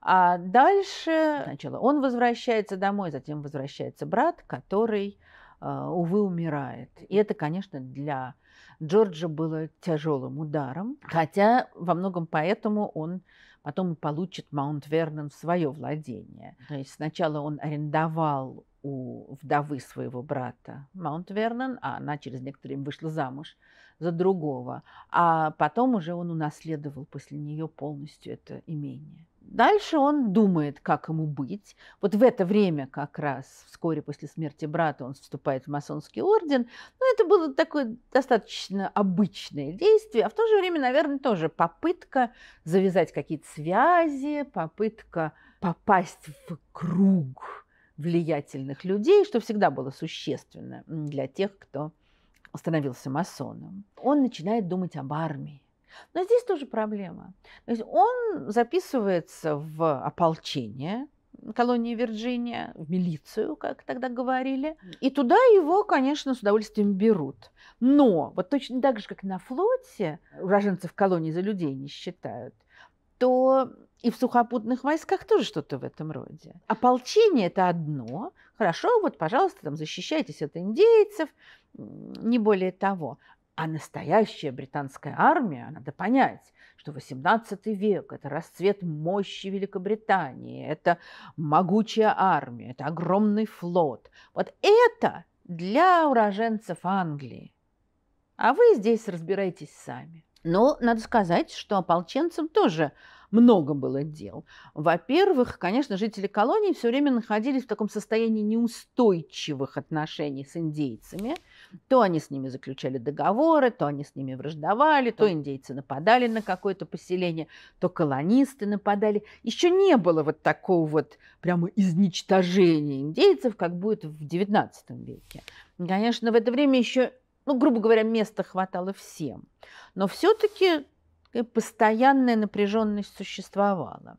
Speaker 1: А дальше сначала он возвращается домой, затем возвращается брат, который, а, увы, умирает. И это, конечно, для Джорджа было тяжелым ударом, хотя во многом поэтому он потом получит Маунт Вернон в свое владение. То есть сначала он арендовал у вдовы своего брата Маунт Вернон, а она через некоторое время вышла замуж за другого. А потом уже он унаследовал после нее полностью это имение. Дальше он думает, как ему быть. Вот в это время как раз, вскоре после смерти брата, он вступает в масонский орден. Но это было такое достаточно обычное действие, а в то же время, наверное, тоже попытка завязать какие-то связи, попытка попасть в круг влиятельных людей, что всегда было существенно для тех, кто становился масоном. Он начинает думать об армии. Но здесь тоже проблема. То есть он записывается в ополчение колонии Вирджиния, в милицию, как тогда говорили. И туда его, конечно, с удовольствием берут. Но вот точно так же, как на флоте уроженцев колонии за людей не считают, то и в сухопутных войсках тоже что-то в этом роде. Ополчение – это одно. Хорошо, вот, пожалуйста, там защищайтесь от индейцев, не более того. А настоящая британская армия, надо понять, что XVIII век – это расцвет мощи Великобритании, это могучая армия, это огромный флот. Вот это для уроженцев Англии. А вы здесь разбирайтесь сами. Но ну, надо сказать, что ополченцам тоже – много было дел. Во-первых, конечно, жители колонии все время находились в таком состоянии неустойчивых отношений с индейцами. То они с ними заключали договоры, то они с ними враждовали, то индейцы нападали на какое-то поселение, то колонисты нападали. Еще не было вот такого вот прямо изничтожения индейцев, как будет в XIX веке. Конечно, в это время еще ну, грубо говоря, места хватало всем. Но все-таки постоянная напряженность существовала.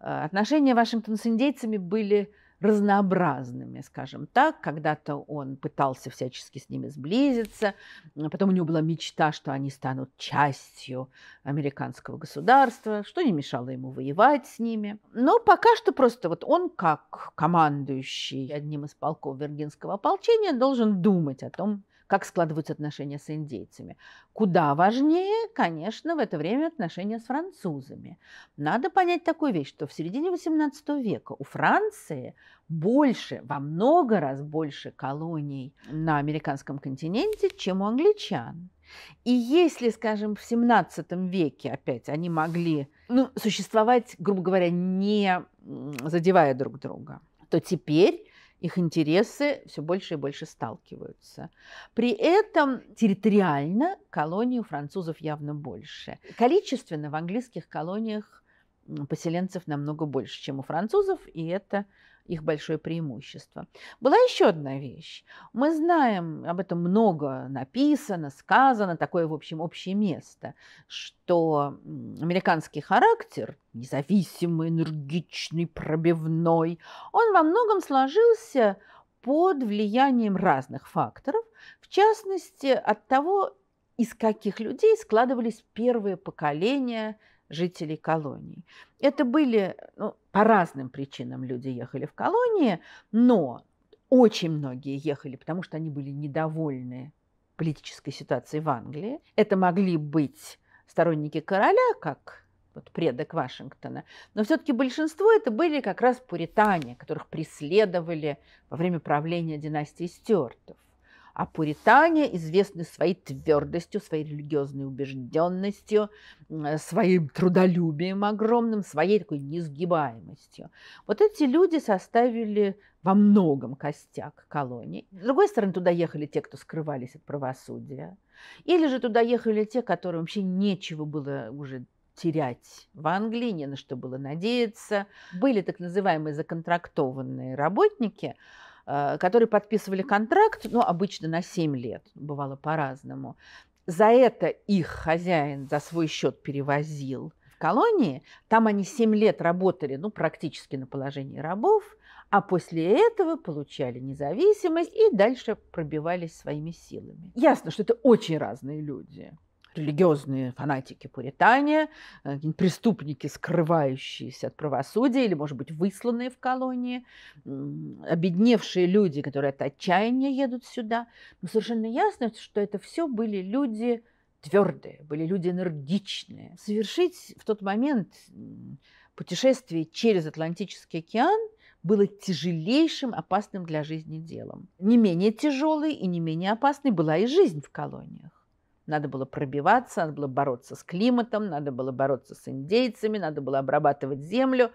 Speaker 1: Э, отношения Вашингтона с индейцами были разнообразными, скажем так. Когда-то он пытался всячески с ними сблизиться, а потом у него была мечта, что они станут частью американского государства, что не мешало ему воевать с ними. Но пока что просто вот он, как командующий одним из полков Виргинского ополчения, должен думать о том, как складываются отношения с индейцами. Куда важнее, конечно, в это время отношения с французами. Надо понять такую вещь, что в середине XVIII века у Франции больше, во много раз больше колоний на американском континенте, чем у англичан. И если, скажем, в 17 веке опять они могли ну, существовать, грубо говоря, не задевая друг друга, то теперь их интересы все больше и больше сталкиваются. При этом территориально колонии у французов явно больше. Количественно в английских колониях поселенцев намного больше, чем у французов, и это их большое преимущество. Была еще одна вещь. Мы знаем, об этом много написано, сказано, такое, в общем, общее место, что американский характер, независимый, энергичный, пробивной, он во многом сложился под влиянием разных факторов, в частности, от того, из каких людей складывались первые поколения жителей колоний. Это были, ну, по разным причинам люди ехали в колонии, но очень многие ехали, потому что они были недовольны политической ситуацией в Англии. Это могли быть сторонники короля, как вот предок Вашингтона. Но все-таки большинство это были как раз пуритане, которых преследовали во время правления династии Стюартов. А пуритане известны своей твердостью, своей религиозной убежденностью, э, своим трудолюбием огромным, своей такой несгибаемостью. Вот эти люди составили во многом костяк колонии. С другой стороны, туда ехали те, кто скрывались от правосудия. Или же туда ехали те, которым вообще нечего было уже терять в Англии, не на что было надеяться. Были так называемые законтрактованные работники – Э, которые подписывали контракт, ну, обычно на 7 лет, бывало по-разному. За это их хозяин за свой счет перевозил в колонии. Там они 7 лет работали, ну, практически на положении рабов, а после этого получали независимость и дальше пробивались своими силами. Ясно, что это очень разные люди религиозные фанатики пуритане, э, преступники, скрывающиеся от правосудия или, может быть, высланные в колонии, обедневшие люди, которые от отчаяния едут сюда. Но совершенно ясно, что это все были люди твердые, были люди энергичные. Совершить в тот момент путешествие через Атлантический океан было тяжелейшим, опасным для жизни делом. Не менее тяжелой и не менее опасной была и жизнь в колониях. Надо было пробиваться, надо было бороться с климатом, надо было бороться с индейцами, надо было обрабатывать землю.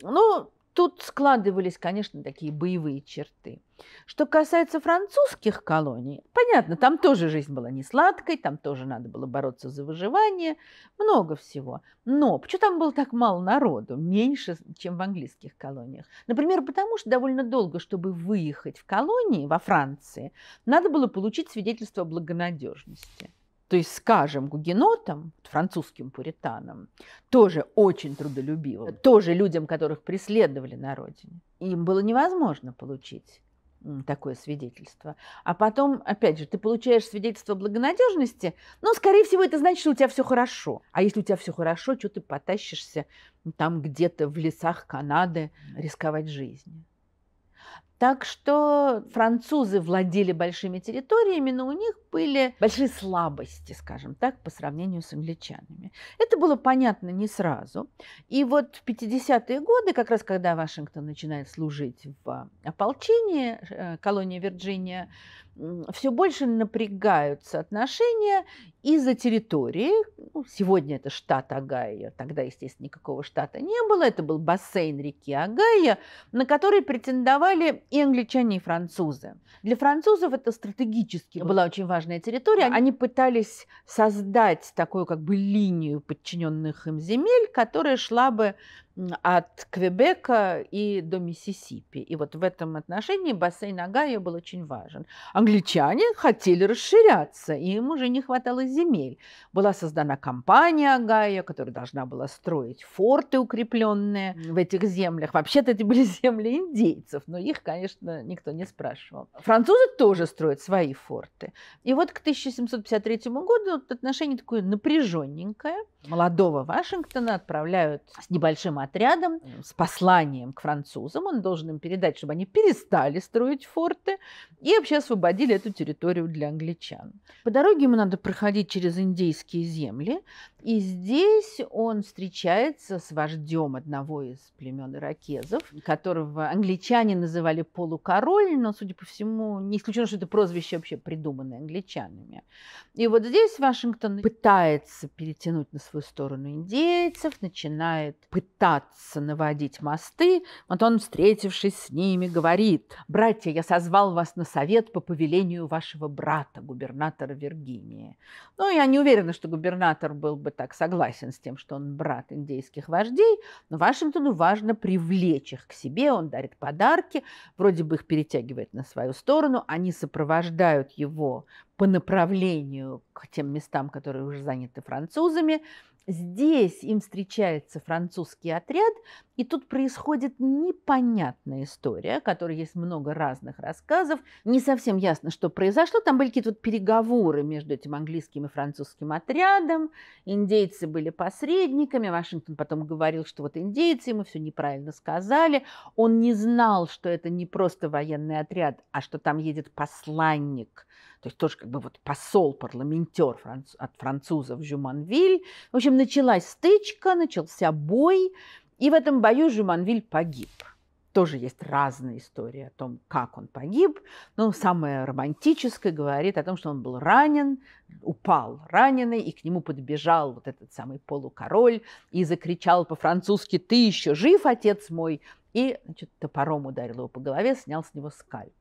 Speaker 1: Ну, тут складывались, конечно, такие боевые черты. Что касается французских колоний, понятно, там тоже жизнь была не сладкой, там тоже надо было бороться за выживание, много всего. Но почему там было так мало народу, меньше, чем в английских колониях? Например, потому что довольно долго, чтобы выехать в колонии во Франции, надо было получить свидетельство о благонадежности то есть, скажем, гугенотам, французским пуританам, тоже очень трудолюбивым, тоже людям, которых преследовали на родине, им было невозможно получить такое свидетельство. А потом, опять же, ты получаешь свидетельство благонадежности, но, скорее всего, это значит, что у тебя все хорошо. А если у тебя все хорошо, что ты потащишься там где-то в лесах Канады рисковать жизнью? Так что французы владели большими территориями, но у них были большие слабости, скажем так, по сравнению с англичанами. Это было понятно не сразу. И вот в 50-е годы, как раз когда Вашингтон начинает служить в ополчении, э, колония Вирджиния все больше напрягаются отношения из-за территории. Ну, сегодня это штат Агая, тогда, естественно, никакого штата не было. Это был бассейн реки Агая, на который претендовали и англичане, и французы. Для французов это стратегически была очень важная территория. А Они пытались создать такую как бы линию подчиненных им земель, которая шла бы от Квебека и до Миссисипи. И вот в этом отношении бассейн Огайо был очень важен. Англичане хотели расширяться, и им уже не хватало земель. Была создана компания Огайо, которая должна была строить форты укрепленные в этих землях. Вообще-то это были земли индейцев, но их, конечно, никто не спрашивал. Французы тоже строят свои форты. И вот к 1753 году отношение такое напряженненькое молодого Вашингтона отправляют с небольшим отрядом, с посланием к французам. Он должен им передать, чтобы они перестали строить форты и вообще освободили эту территорию для англичан. По дороге ему надо проходить через индейские земли, и здесь он встречается с вождем одного из племен иракезов, которого англичане называли полукороль, но, судя по всему, не исключено, что это прозвище вообще придуманное англичанами. И вот здесь Вашингтон пытается перетянуть на свою свою сторону индейцев, начинает пытаться наводить мосты. Вот он, встретившись с ними, говорит, «Братья, я созвал вас на совет по повелению вашего брата, губернатора Виргинии». Ну, я не уверена, что губернатор был бы так согласен с тем, что он брат индейских вождей, но Вашингтону важно привлечь их к себе, он дарит подарки, вроде бы их перетягивает на свою сторону, они сопровождают его по направлению к тем местам, которые уже заняты французами. Здесь им встречается французский отряд, и тут происходит непонятная история, которой есть много разных рассказов. Не совсем ясно, что произошло. Там были какие-то вот переговоры между этим английским и французским отрядом. Индейцы были посредниками. Вашингтон потом говорил, что вот индейцы ему все неправильно сказали. Он не знал, что это не просто военный отряд, а что там едет посланник – то есть тоже как бы вот посол, парламентер франц, от французов Жуманвиль. В общем, началась стычка, начался бой, и в этом бою Жуманвиль погиб. Тоже есть разные истории о том, как он погиб. Но самая романтическая говорит о том, что он был ранен, упал раненый, и к нему подбежал вот этот самый полукороль и закричал по-французски «Ты еще жив, отец мой!» И значит, топором ударил его по голове, снял с него скальп.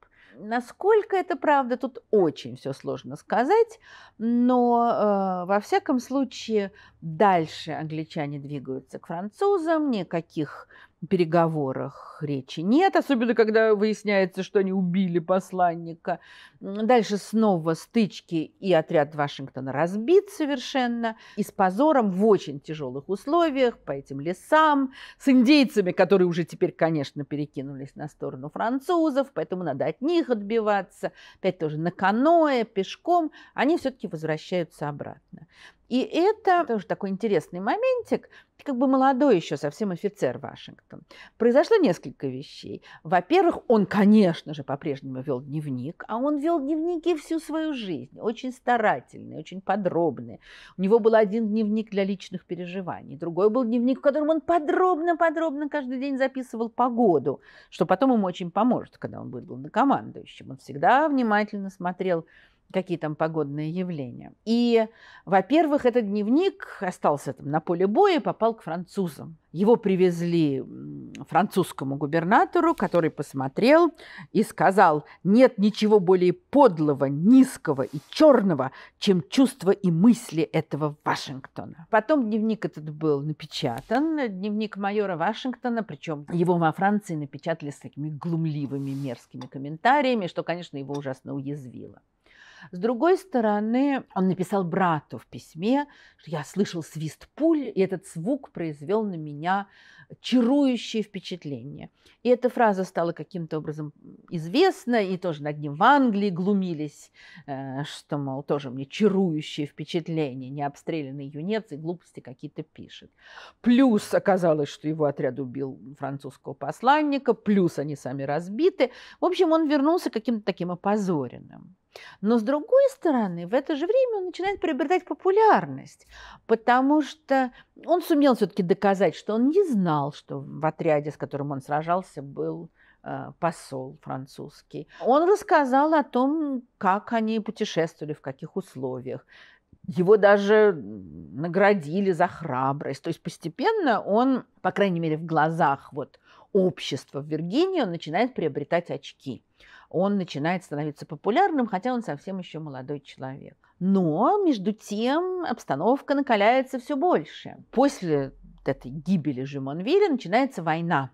Speaker 1: Насколько это правда, тут очень все сложно сказать, но э, во всяком случае дальше англичане двигаются к французам, никаких переговорах речи нет, особенно когда выясняется, что они убили посланника. Дальше снова стычки, и отряд Вашингтона разбит совершенно, и с позором в очень тяжелых условиях по этим лесам, с индейцами, которые уже теперь, конечно, перекинулись на сторону французов, поэтому надо от них отбиваться, опять тоже на каное, пешком, они все-таки возвращаются обратно. И это тоже такой интересный моментик, как бы молодой еще совсем офицер Вашингтон. Произошло несколько вещей. Во-первых, он, конечно же, по-прежнему вел дневник, а он вел дневники всю свою жизнь, очень старательные, очень подробные. У него был один дневник для личных переживаний, другой был дневник, в котором он подробно-подробно каждый день записывал погоду, что потом ему очень поможет, когда он был главнокомандующим. Он всегда внимательно смотрел какие там погодные явления. И, во-первых, этот дневник остался там на поле боя попал к французам. Его привезли французскому губернатору, который посмотрел и сказал, нет ничего более подлого, низкого и черного, чем чувства и мысли этого Вашингтона. Потом дневник этот был напечатан, дневник майора Вашингтона, причем его во Франции напечатали с такими глумливыми мерзкими комментариями, что, конечно, его ужасно уязвило. С другой стороны, он написал брату в письме, что я слышал свист пуль, и этот звук произвел на меня чарующее впечатление. И эта фраза стала каким-то образом известна, и тоже над ним в Англии глумились, э, что, мол, тоже мне чарующее впечатление, необстрелянный юнец и глупости какие-то пишет. Плюс оказалось, что его отряд убил французского посланника, плюс они сами разбиты. В общем, он вернулся каким-то таким опозоренным. Но с другой стороны, в это же время он начинает приобретать популярность, потому что он сумел все-таки доказать, что он не знал, что в отряде, с которым он сражался, был э, посол французский. Он рассказал о том, как они путешествовали, в каких условиях. Его даже наградили за храбрость. То есть постепенно он, по крайней мере, в глазах вот общества в Виргинии, он начинает приобретать очки он начинает становиться популярным, хотя он совсем еще молодой человек. Но, между тем, обстановка накаляется все больше. После этой гибели Жимонвиля начинается война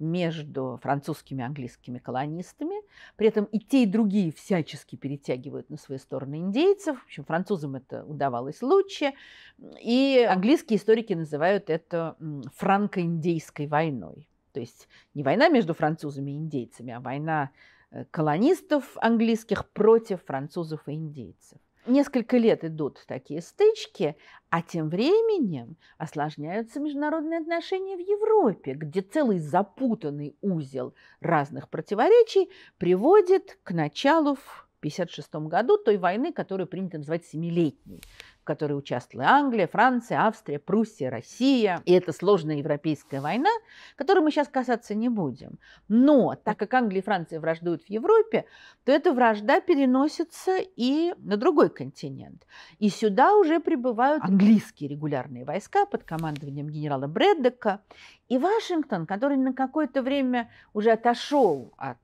Speaker 1: между французскими и английскими колонистами. При этом и те, и другие всячески перетягивают на свои стороны индейцев. В общем, французам это удавалось лучше. И английские историки называют это франко-индейской войной. То есть не война между французами и индейцами, а война Э, колонистов английских против французов и индейцев. Несколько лет идут такие стычки, а тем временем осложняются международные отношения в Европе, где целый запутанный узел разных противоречий приводит к началу в 1956 году той войны, которую принято называть Семилетней, которой участвовали Англия, Франция, Австрия, Пруссия, Россия. И это сложная европейская война, которой мы сейчас касаться не будем. Но так как Англия и Франция враждуют в Европе, то эта вражда переносится и на другой континент. И сюда уже прибывают английские регулярные войска под командованием генерала Брэддека. И Вашингтон, который на какое-то время уже отошел от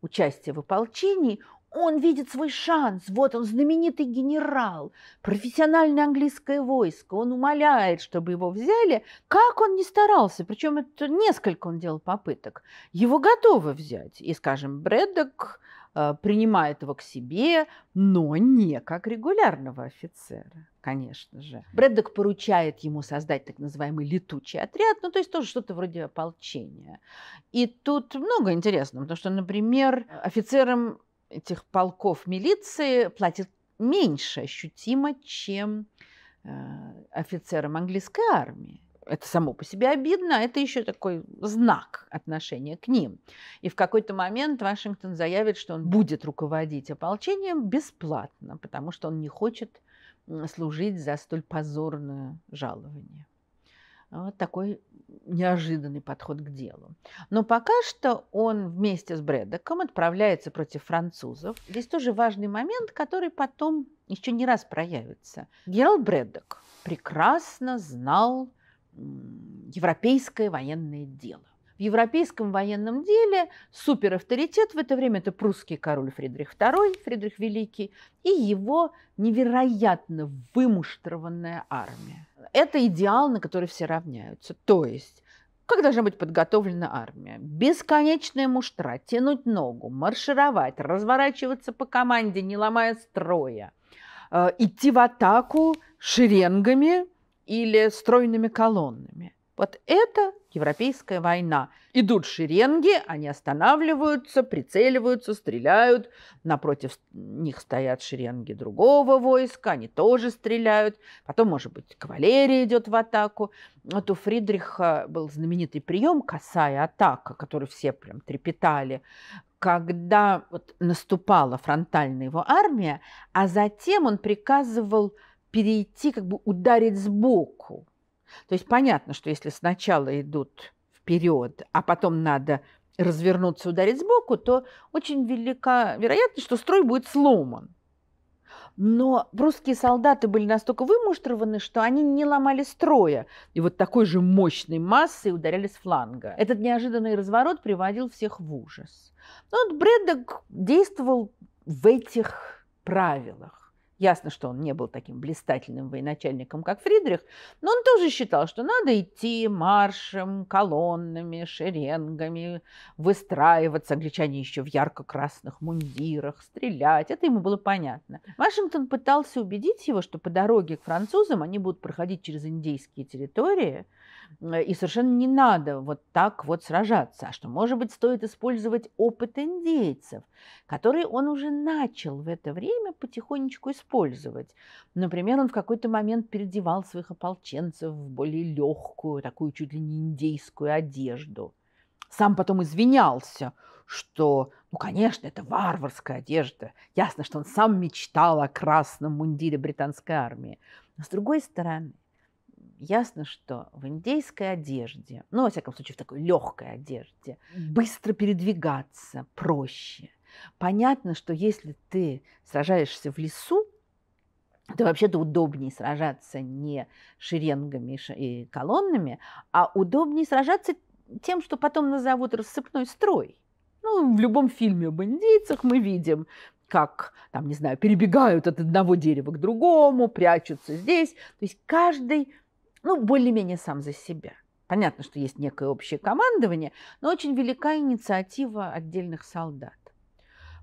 Speaker 1: участия в ополчении, он видит свой шанс. Вот он, знаменитый генерал, профессиональное английское войско. Он умоляет, чтобы его взяли. Как он не старался, причем это несколько он делал попыток. Его готовы взять. И, скажем, Брэддок э, принимает его к себе, но не как регулярного офицера, конечно же. Брэддок поручает ему создать так называемый летучий отряд, ну то есть тоже что-то вроде ополчения. И тут много интересного, потому что, например, офицерам этих полков милиции платит меньше ощутимо, чем э, офицерам английской армии. Это само по себе обидно, а это еще такой знак отношения к ним. И в какой-то момент Вашингтон заявит, что он будет руководить ополчением бесплатно, потому что он не хочет служить за столь позорное жалование. Вот такой неожиданный подход к делу. Но пока что он вместе с Брэддоком отправляется против французов. Здесь тоже важный момент, который потом еще не раз проявится. Герald Брэддок прекрасно знал европейское военное дело в европейском военном деле суперавторитет в это время это прусский король Фридрих II, Фридрих Великий, и его невероятно вымуштрованная армия. Это идеал, на который все равняются. То есть как должна быть подготовлена армия? Бесконечная муштра, тянуть ногу, маршировать, разворачиваться по команде, не ломая строя, э, идти в атаку шеренгами или стройными колоннами. Вот это европейская война. Идут шеренги, они останавливаются, прицеливаются, стреляют. Напротив них стоят шеренги другого войска, они тоже стреляют. Потом, может быть, кавалерия идет в атаку. Вот у Фридриха был знаменитый прием «косая атака», который все прям трепетали когда вот наступала фронтальная его армия, а затем он приказывал перейти, как бы ударить сбоку то есть понятно, что если сначала идут вперед, а потом надо развернуться, ударить сбоку, то очень велика вероятность, что строй будет сломан. Но русские солдаты были настолько вымуштрованы, что они не ломали строя и вот такой же мощной массой ударяли с фланга. Этот неожиданный разворот приводил всех в ужас. Но вот Брэддок действовал в этих правилах. Ясно, что он не был таким блистательным военачальником, как Фридрих, но он тоже считал, что надо идти маршем, колоннами, шеренгами, выстраиваться, англичане еще в ярко-красных мундирах, стрелять. Это ему было понятно. Вашингтон пытался убедить его, что по дороге к французам они будут проходить через индейские территории, э, и совершенно не надо вот так вот сражаться, а что, может быть, стоит использовать опыт индейцев, который он уже начал в это время потихонечку использовать использовать. Например, он в какой-то момент переодевал своих ополченцев в более легкую, такую чуть ли не индейскую одежду. Сам потом извинялся, что, ну, конечно, это варварская одежда. Ясно, что он сам мечтал о красном мундире британской армии. Но с другой стороны, ясно, что в индейской одежде, ну, во всяком случае, в такой легкой одежде, быстро передвигаться проще. Понятно, что если ты сражаешься в лесу, это вообще-то удобнее сражаться не шеренгами и колоннами, а удобнее сражаться тем, что потом назовут рассыпной строй. Ну, в любом фильме о бандитцах мы видим, как, там, не знаю, перебегают от одного дерева к другому, прячутся здесь. То есть каждый, ну, более-менее сам за себя. Понятно, что есть некое общее командование, но очень велика инициатива отдельных солдат.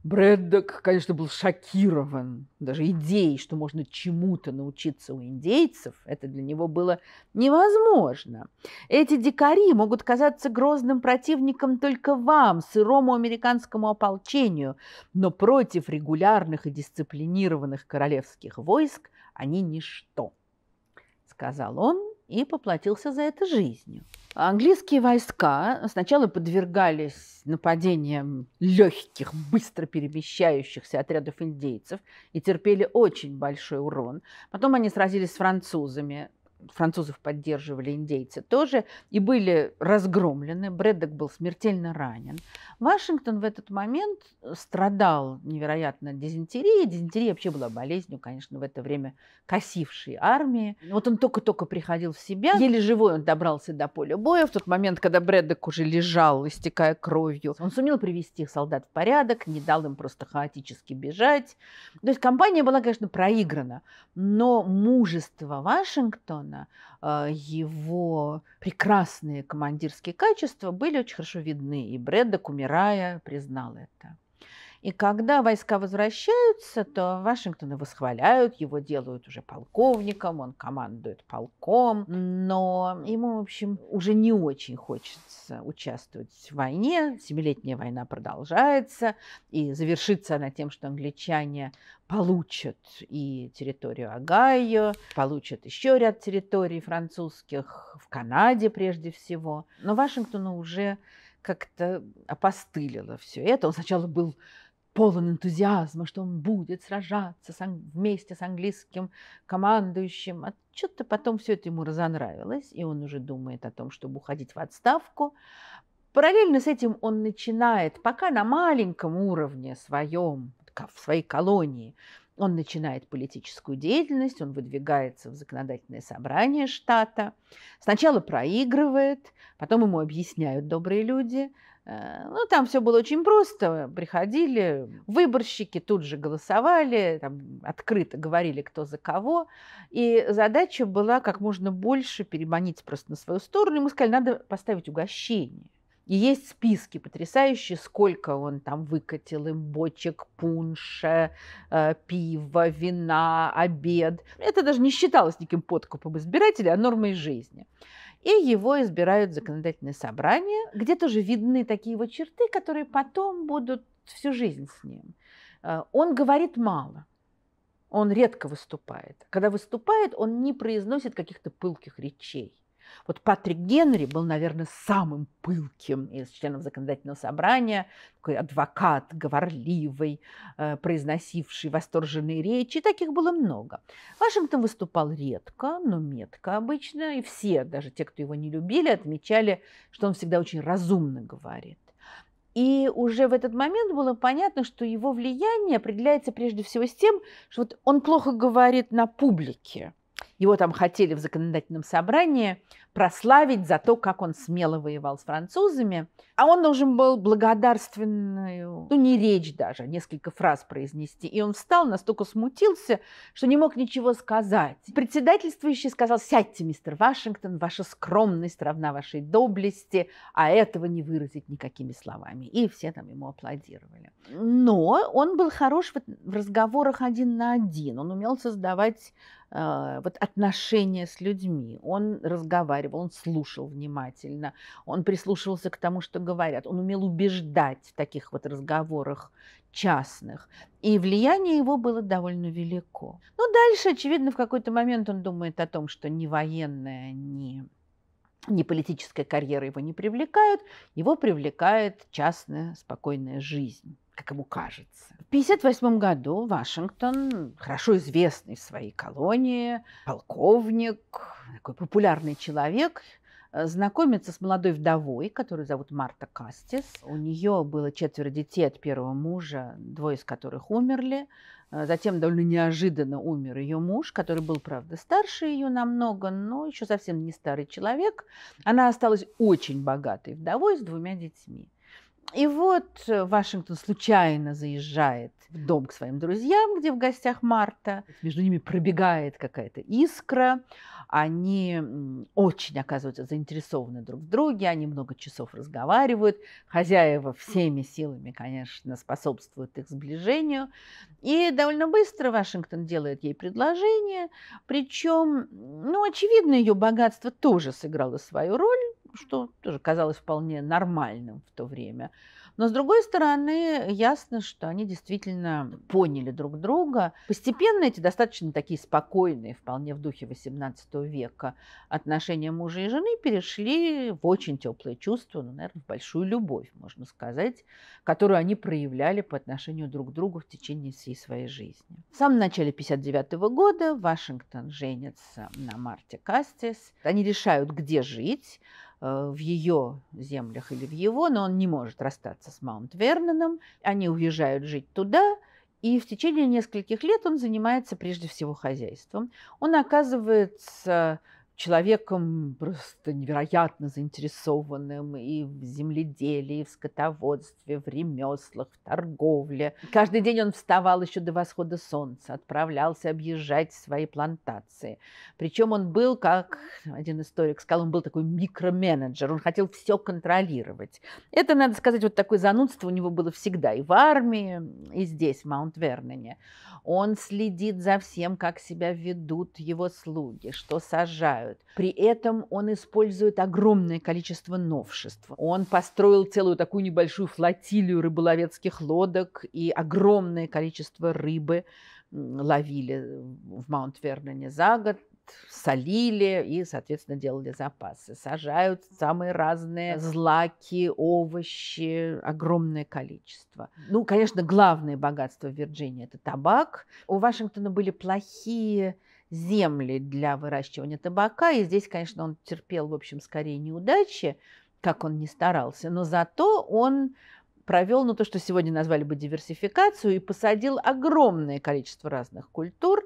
Speaker 1: Брэддок, конечно, был шокирован даже идеей, что можно чему-то научиться у индейцев. Это для него было невозможно. Эти дикари могут казаться грозным противником только вам, сырому американскому ополчению, но против регулярных и дисциплинированных королевских войск они ничто, сказал он и поплатился за это жизнью. Английские войска сначала подвергались нападениям легких, быстро перемещающихся отрядов индейцев и терпели очень большой урон. Потом они сразились с французами французов поддерживали индейцы тоже, и были разгромлены. Брэддок был смертельно ранен. Вашингтон в этот момент э, страдал невероятно дизентерией. Дизентерия вообще была болезнью, конечно, в это время косившей армии. Вот он только-только приходил в себя. Еле живой он добрался до поля боя. В тот момент, когда Брэддок уже лежал, истекая кровью, он сумел привести солдат в порядок, не дал им просто хаотически бежать. То есть кампания была, конечно, проиграна, но мужество Вашингтона Наполеона, а, его прекрасные командирские качества были очень хорошо видны, и Брэддок, умирая, признал это. И когда войска возвращаются, то Вашингтона восхваляют, его делают уже полковником, он командует полком, но ему, в общем, уже не очень хочется участвовать в войне. Семилетняя война продолжается, и завершится она тем, что англичане получат и территорию Огайо, получат еще ряд территорий французских, в Канаде прежде всего. Но Вашингтону уже как-то опостылило все это. Он сначала был полон энтузиазма, что он будет сражаться с ан- вместе с английским командующим. А что-то потом все это ему разонравилось, и он уже думает о том, чтобы уходить в отставку. Параллельно с этим он начинает, пока на маленьком уровне своем, в своей колонии, он начинает политическую деятельность, он выдвигается в законодательное собрание штата. Сначала проигрывает, потом ему объясняют добрые люди, Э, ну, там все было очень просто. Приходили выборщики, тут же голосовали, там открыто говорили, кто за кого. И задача была как можно больше переманить просто на свою сторону. И мы сказали, надо поставить угощение. И есть списки потрясающие, сколько он там выкатил им бочек, пунша, э, пива, вина, обед. Это даже не считалось никаким подкупом избирателя, а нормой жизни и его избирают в законодательное собрание, где тоже видны такие его черты, которые потом будут всю жизнь с ним. Э, он говорит мало, он редко выступает. Когда выступает, он не произносит каких-то пылких речей. Вот Патрик Генри был, наверное, самым пылким из членов законодательного собрания, такой адвокат, говорливый, э, произносивший восторженные речи. таких было много. Вашингтон выступал редко, но метко обычно. И все, даже те, кто его не любили, отмечали, что он всегда очень разумно говорит. И уже в этот момент было понятно, что его влияние определяется прежде всего с тем, что вот он плохо говорит на публике, его там хотели в законодательном собрании прославить за то, как он смело воевал с французами. А он должен был благодарственную, ну не речь даже, а несколько фраз произнести. И он встал, настолько смутился, что не мог ничего сказать. Председательствующий сказал, сядьте, мистер Вашингтон, ваша скромность равна вашей доблести, а этого не выразить никакими словами. И все там ему аплодировали. Но он был хорош в разговорах один на один. Он умел создавать а, вот отношения с людьми. Он разговаривал, он слушал внимательно, он прислушивался к тому, что говорят, он умел убеждать в таких вот разговорах частных. И влияние его было довольно велико. Но дальше, очевидно, в какой-то момент он думает о том, что ни военная, ни ни политическая карьера его не привлекают, его привлекает частная спокойная жизнь как ему кажется. В 1958 году Вашингтон, хорошо известный в своей колонии, полковник, такой популярный человек, э, знакомится с молодой вдовой, которую зовут Марта Кастис. У нее было четверо детей от первого мужа, двое из которых умерли. Э, затем довольно неожиданно умер ее муж, который был, правда, старше ее намного, но еще совсем не старый человек. Она осталась очень богатой вдовой с двумя детьми. И вот э, Вашингтон случайно заезжает в дом к своим друзьям, где в гостях Марта. Между ними пробегает какая-то искра. Они очень оказываются заинтересованы друг в друге, они много часов разговаривают. Хозяева всеми силами, конечно, способствуют их сближению. И довольно быстро Вашингтон делает ей предложение. Причем, ну, очевидно, ее богатство тоже сыграло свою роль что тоже казалось вполне нормальным в то время. Но, с другой стороны, ясно, что они действительно поняли друг друга. Постепенно эти достаточно такие спокойные, вполне в духе XVIII века, отношения мужа и жены перешли в очень теплые чувства, ну, наверное, в большую любовь, можно сказать, которую они проявляли по отношению друг к другу в течение всей своей жизни. В самом начале 1959 года Вашингтон женится на Марте Кастис. Они решают, где жить. Э, в ее землях или в его, но он не может расстаться с Маунт Верноном. Они уезжают жить туда, и в течение нескольких лет он занимается прежде всего хозяйством. Он оказывается человеком просто невероятно заинтересованным и в земледелии, и в скотоводстве, в ремеслах, в торговле. Каждый день он вставал еще до восхода солнца, отправлялся объезжать свои плантации. Причем он был, как один историк сказал, он был такой микроменеджер, он хотел все контролировать. Это, надо сказать, вот такое занудство у него было всегда и в армии, и здесь, в Маунт-Верноне. Он следит за всем, как себя ведут его слуги, что сажают, помогают. При этом он использует огромное количество новшеств. Он построил целую такую небольшую флотилию рыболовецких лодок и огромное количество рыбы ловили в Маунт-Верноне за год солили и, соответственно, делали запасы. Сажают самые разные злаки, овощи, огромное количество. Ну, конечно, главное богатство Вирджинии – это табак. У Вашингтона были плохие земли для выращивания табака. И здесь, конечно, он терпел, в общем, скорее неудачи, как он не старался, но зато он провел, ну, то, что сегодня назвали бы диверсификацию, и посадил огромное количество разных культур,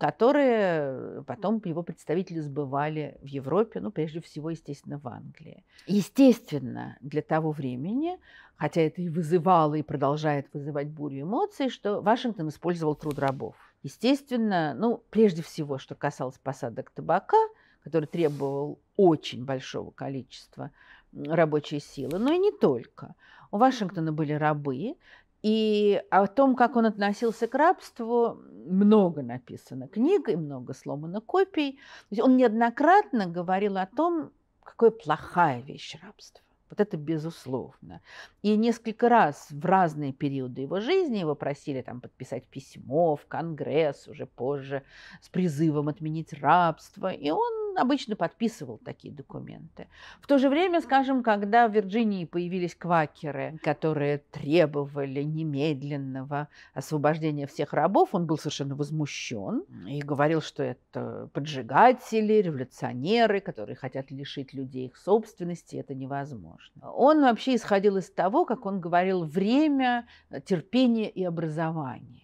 Speaker 1: которые потом его представители сбывали в Европе, ну, прежде всего, естественно, в Англии. Естественно, для того времени, хотя это и вызывало, и продолжает вызывать бурю эмоций, что Вашингтон использовал труд рабов. Естественно, ну, прежде всего, что касалось посадок табака, который требовал очень большого количества рабочей силы, но и не только. У Вашингтона были рабы, и о том, как он относился к рабству, много написано книг и много сломано копий. Он неоднократно говорил о том, какая плохая вещь рабство. Вот это безусловно. И несколько раз в разные периоды его жизни его просили там подписать письмо в Конгресс уже позже с призывом отменить рабство. И он обычно подписывал такие документы. В то же время, скажем, когда в Вирджинии появились квакеры, которые требовали немедленного освобождения всех рабов, он был совершенно возмущен и говорил, что это поджигатели, революционеры, которые хотят лишить людей их собственности, это невозможно. Он вообще исходил из того, как он говорил, время, терпение и образование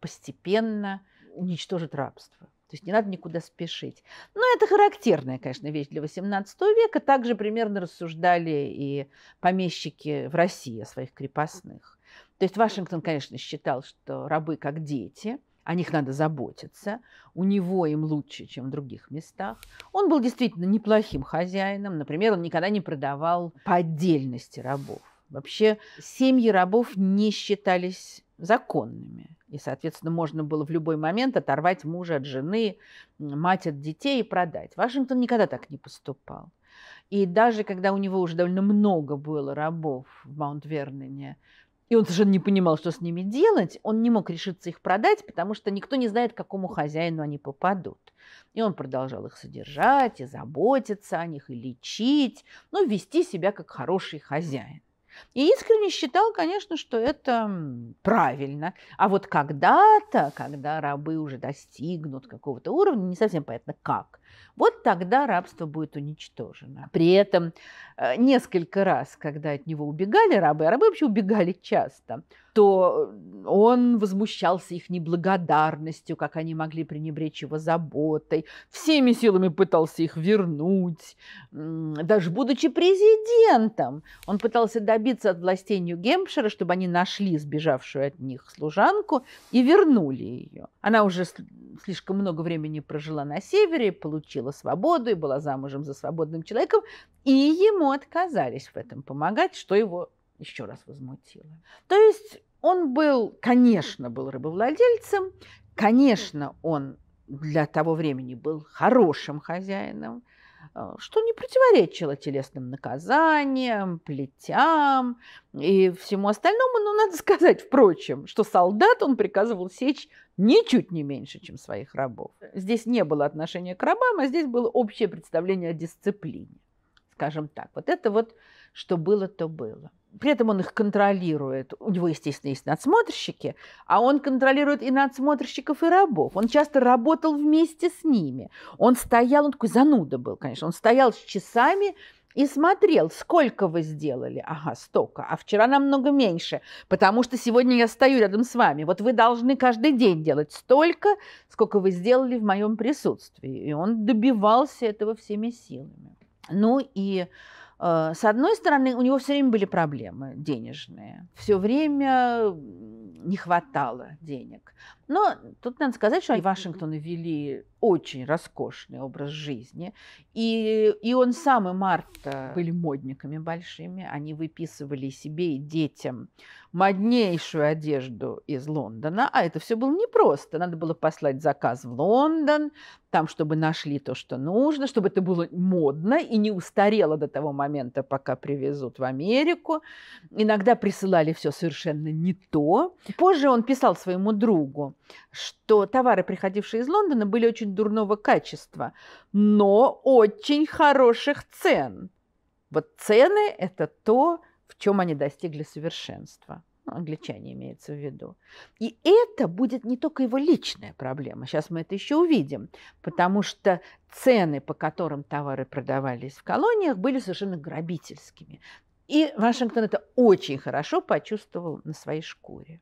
Speaker 1: постепенно уничтожит рабство. То есть не надо никуда спешить. Но ну, это характерная, конечно, вещь для XVIII века. Также примерно рассуждали и помещики в России о своих крепостных. То есть Вашингтон, конечно, считал, что рабы как дети, о них надо заботиться, у него им лучше, чем в других местах. Он был действительно неплохим хозяином. Например, он никогда не продавал по отдельности рабов. Вообще семьи рабов не считались законными. И, соответственно, можно было в любой момент оторвать мужа от жены, мать от детей и продать. Вашингтон никогда так не поступал. И даже когда у него уже довольно много было рабов в Маунт-Вернене, и он совершенно не понимал, что с ними делать, он не мог решиться их продать, потому что никто не знает, к какому хозяину они попадут. И он продолжал их содержать, и заботиться о них, и лечить, ну, вести себя как хороший хозяин. И искренне считал, конечно, что это правильно. А вот когда-то, когда рабы уже достигнут какого-то уровня, не совсем понятно как, вот тогда рабство будет уничтожено. При этом э, несколько раз, когда от него убегали рабы, а рабы вообще убегали часто, то он возмущался их неблагодарностью, как они могли пренебречь его заботой, всеми силами пытался их вернуть. Даже будучи президентом, он пытался добиться от властей Нью-Гемпшира, чтобы они нашли сбежавшую от них служанку и вернули ее. Она уже слишком много времени прожила на севере, получила получила свободу и была замужем за свободным человеком, и ему отказались в этом помогать, что его еще раз возмутило. То есть он был, конечно, был рабовладельцем, конечно, он для того времени был хорошим хозяином, а, что не противоречило телесным наказаниям, плетям и всему остальному. Но надо сказать, впрочем, что солдат он приказывал сечь ничуть не меньше, чем своих рабов. Здесь не было отношения к рабам, а здесь было общее представление о дисциплине. Скажем так, вот это вот, что было, то было при этом он их контролирует. У него, естественно, есть надсмотрщики, а он контролирует и надсмотрщиков, и рабов. Он часто работал вместе с ними. Он стоял, он такой зануда был, конечно, он стоял с часами и смотрел, сколько вы сделали. Ага, столько. А вчера намного меньше, потому что сегодня я стою рядом с вами. Вот вы должны каждый день делать столько, сколько вы сделали в моем присутствии. И он добивался этого всеми силами. Ну и Э, с одной стороны, у него все время были проблемы денежные. Все время не хватало денег. Но тут надо сказать, что и Вашингтон вели очень роскошный образ жизни. И, и он сам и Марта были модниками большими. Они выписывали себе и детям моднейшую одежду из Лондона. А это все было непросто. Надо было послать заказ в Лондон, там, чтобы нашли то, что нужно, чтобы это было модно и не устарело до того момента, пока привезут в Америку. Иногда присылали все совершенно не то. Позже он писал своему другу, что товары, приходившие из Лондона, были очень дурного качества, но очень хороших цен. Вот цены – это то, в чем они достигли совершенства. Ну, англичане имеется в виду. И это будет не только его личная проблема, сейчас мы это еще увидим, потому что цены, по которым товары продавались в колониях, были совершенно грабительскими. И Вашингтон это очень хорошо почувствовал на своей шкуре.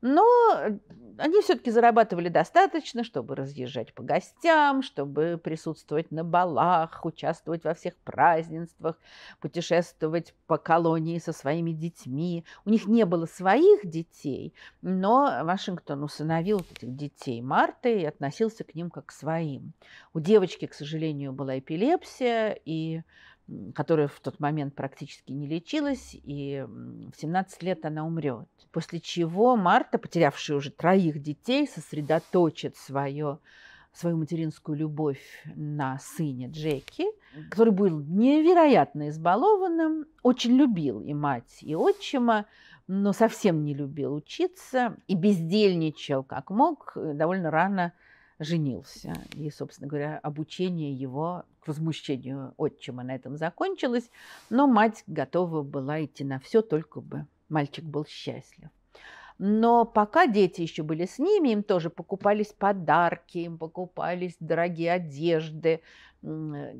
Speaker 1: Но э, они все-таки зарабатывали достаточно, чтобы разъезжать по гостям, чтобы присутствовать на балах, участвовать во всех празднествах, путешествовать по колонии со своими детьми. У них не было своих детей, но Вашингтон усыновил этих детей Марты и относился к ним как к своим. У девочки, к сожалению, была эпилепсия, и которая в тот момент практически не лечилась, и в 17 лет она умрет. После чего Марта, потерявшая уже троих детей, сосредоточит свое свою материнскую любовь на сыне Джеки, который был невероятно избалованным, очень любил и мать, и отчима, но совсем не любил учиться и бездельничал как мог, э, довольно рано женился. И, собственно говоря, обучение его к возмущению отчима на этом закончилось. Но мать готова была идти на все, только бы мальчик был счастлив. Но пока дети еще были с ними, им тоже покупались подарки, им покупались дорогие одежды. Э,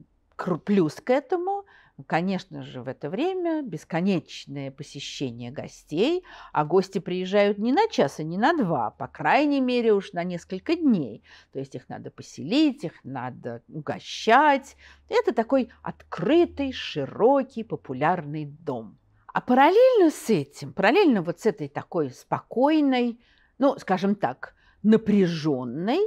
Speaker 1: плюс к этому Конечно же, в это время бесконечное посещение гостей, а гости приезжают не на час и не на два, по крайней мере уж на несколько дней. То есть их надо поселить, их надо угощать. Это такой открытый, широкий, популярный дом. А параллельно с этим, параллельно вот с этой такой спокойной, ну, скажем так, напряженной,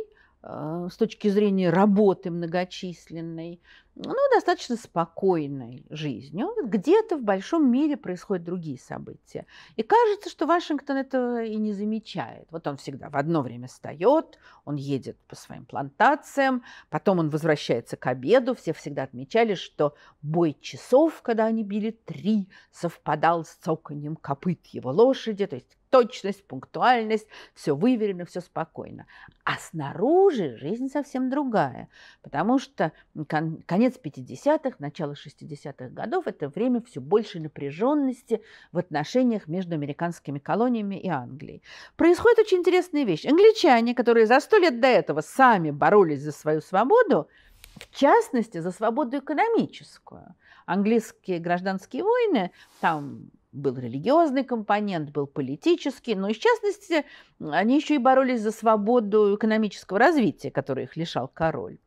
Speaker 1: э, с точки зрения работы многочисленной, ну, достаточно спокойной жизнью. Где-то в большом мире происходят другие события. И кажется, что Вашингтон этого и не замечает. Вот он всегда в одно время встает, он едет по своим плантациям, потом он возвращается к обеду. Все всегда отмечали, что бой часов, когда они били три, совпадал с цоканьем копыт его лошади. То есть точность, пунктуальность, все выверено, все спокойно. А снаружи жизнь совсем другая, потому что кон конец 50-х, начало 60-х годов – это время все большей напряженности в отношениях между американскими колониями и Англией. Происходит очень интересная вещь. Англичане, которые за сто лет до этого сами боролись за свою свободу, в частности, за свободу экономическую. Английские гражданские войны, там был религиозный компонент, был политический, но, в частности, они еще и боролись за свободу экономического развития, которой их лишал король,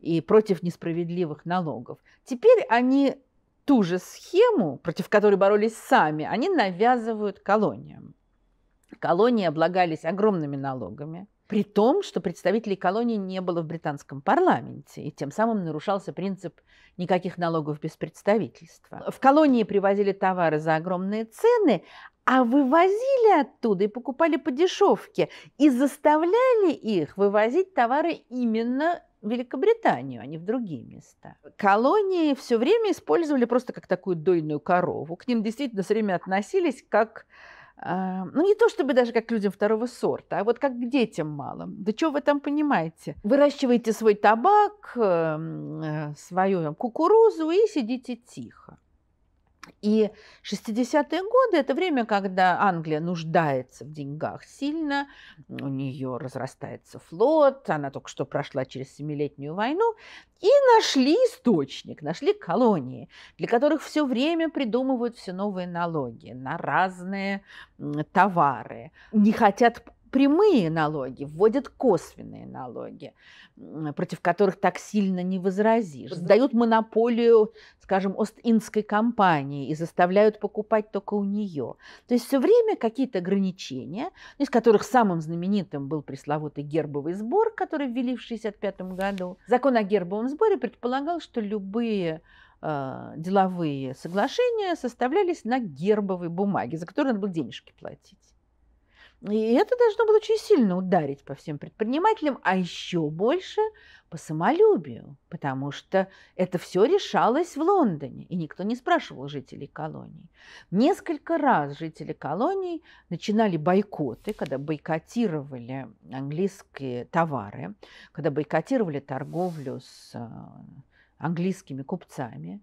Speaker 1: и против несправедливых налогов. Теперь они ту же схему, против которой боролись сами, они навязывают колониям. Колонии облагались огромными налогами – при том, что представителей колонии не было в британском парламенте, и тем самым нарушался принцип никаких налогов без представительства. В колонии привозили товары за огромные цены, а вывозили оттуда и покупали по дешевке, и заставляли их вывозить товары именно в Великобританию, а не в другие места. Колонии все время использовали просто как такую дойную корову. К ним действительно все время относились как а, ну не то чтобы даже как людям второго сорта, а вот как к детям малым. Да что вы там понимаете? Выращиваете свой табак, эм, э, свою кукурузу и сидите тихо. И 60-е годы – это время, когда Англия нуждается в деньгах сильно, у нее разрастается флот, она только что прошла через Семилетнюю войну, и нашли источник, нашли колонии, для которых все время придумывают все новые налоги на разные товары, не хотят прямые налоги, вводят косвенные налоги, против которых так сильно не возразишь. Дают монополию, скажем, Ост-Индской компании и заставляют покупать только у нее. То есть все время какие-то ограничения, из которых самым знаменитым был пресловутый гербовый сбор, который ввели в 1965 году. Закон о гербовом сборе предполагал, что любые а, деловые соглашения составлялись на гербовой бумаге, за которую надо было денежки платить. И это должно было очень сильно ударить по всем предпринимателям, а еще больше по самолюбию, потому что это все решалось в Лондоне, и никто не спрашивал жителей колоний. Несколько раз жители колоний начинали бойкоты, когда бойкотировали английские товары, когда бойкотировали торговлю с э, английскими купцами.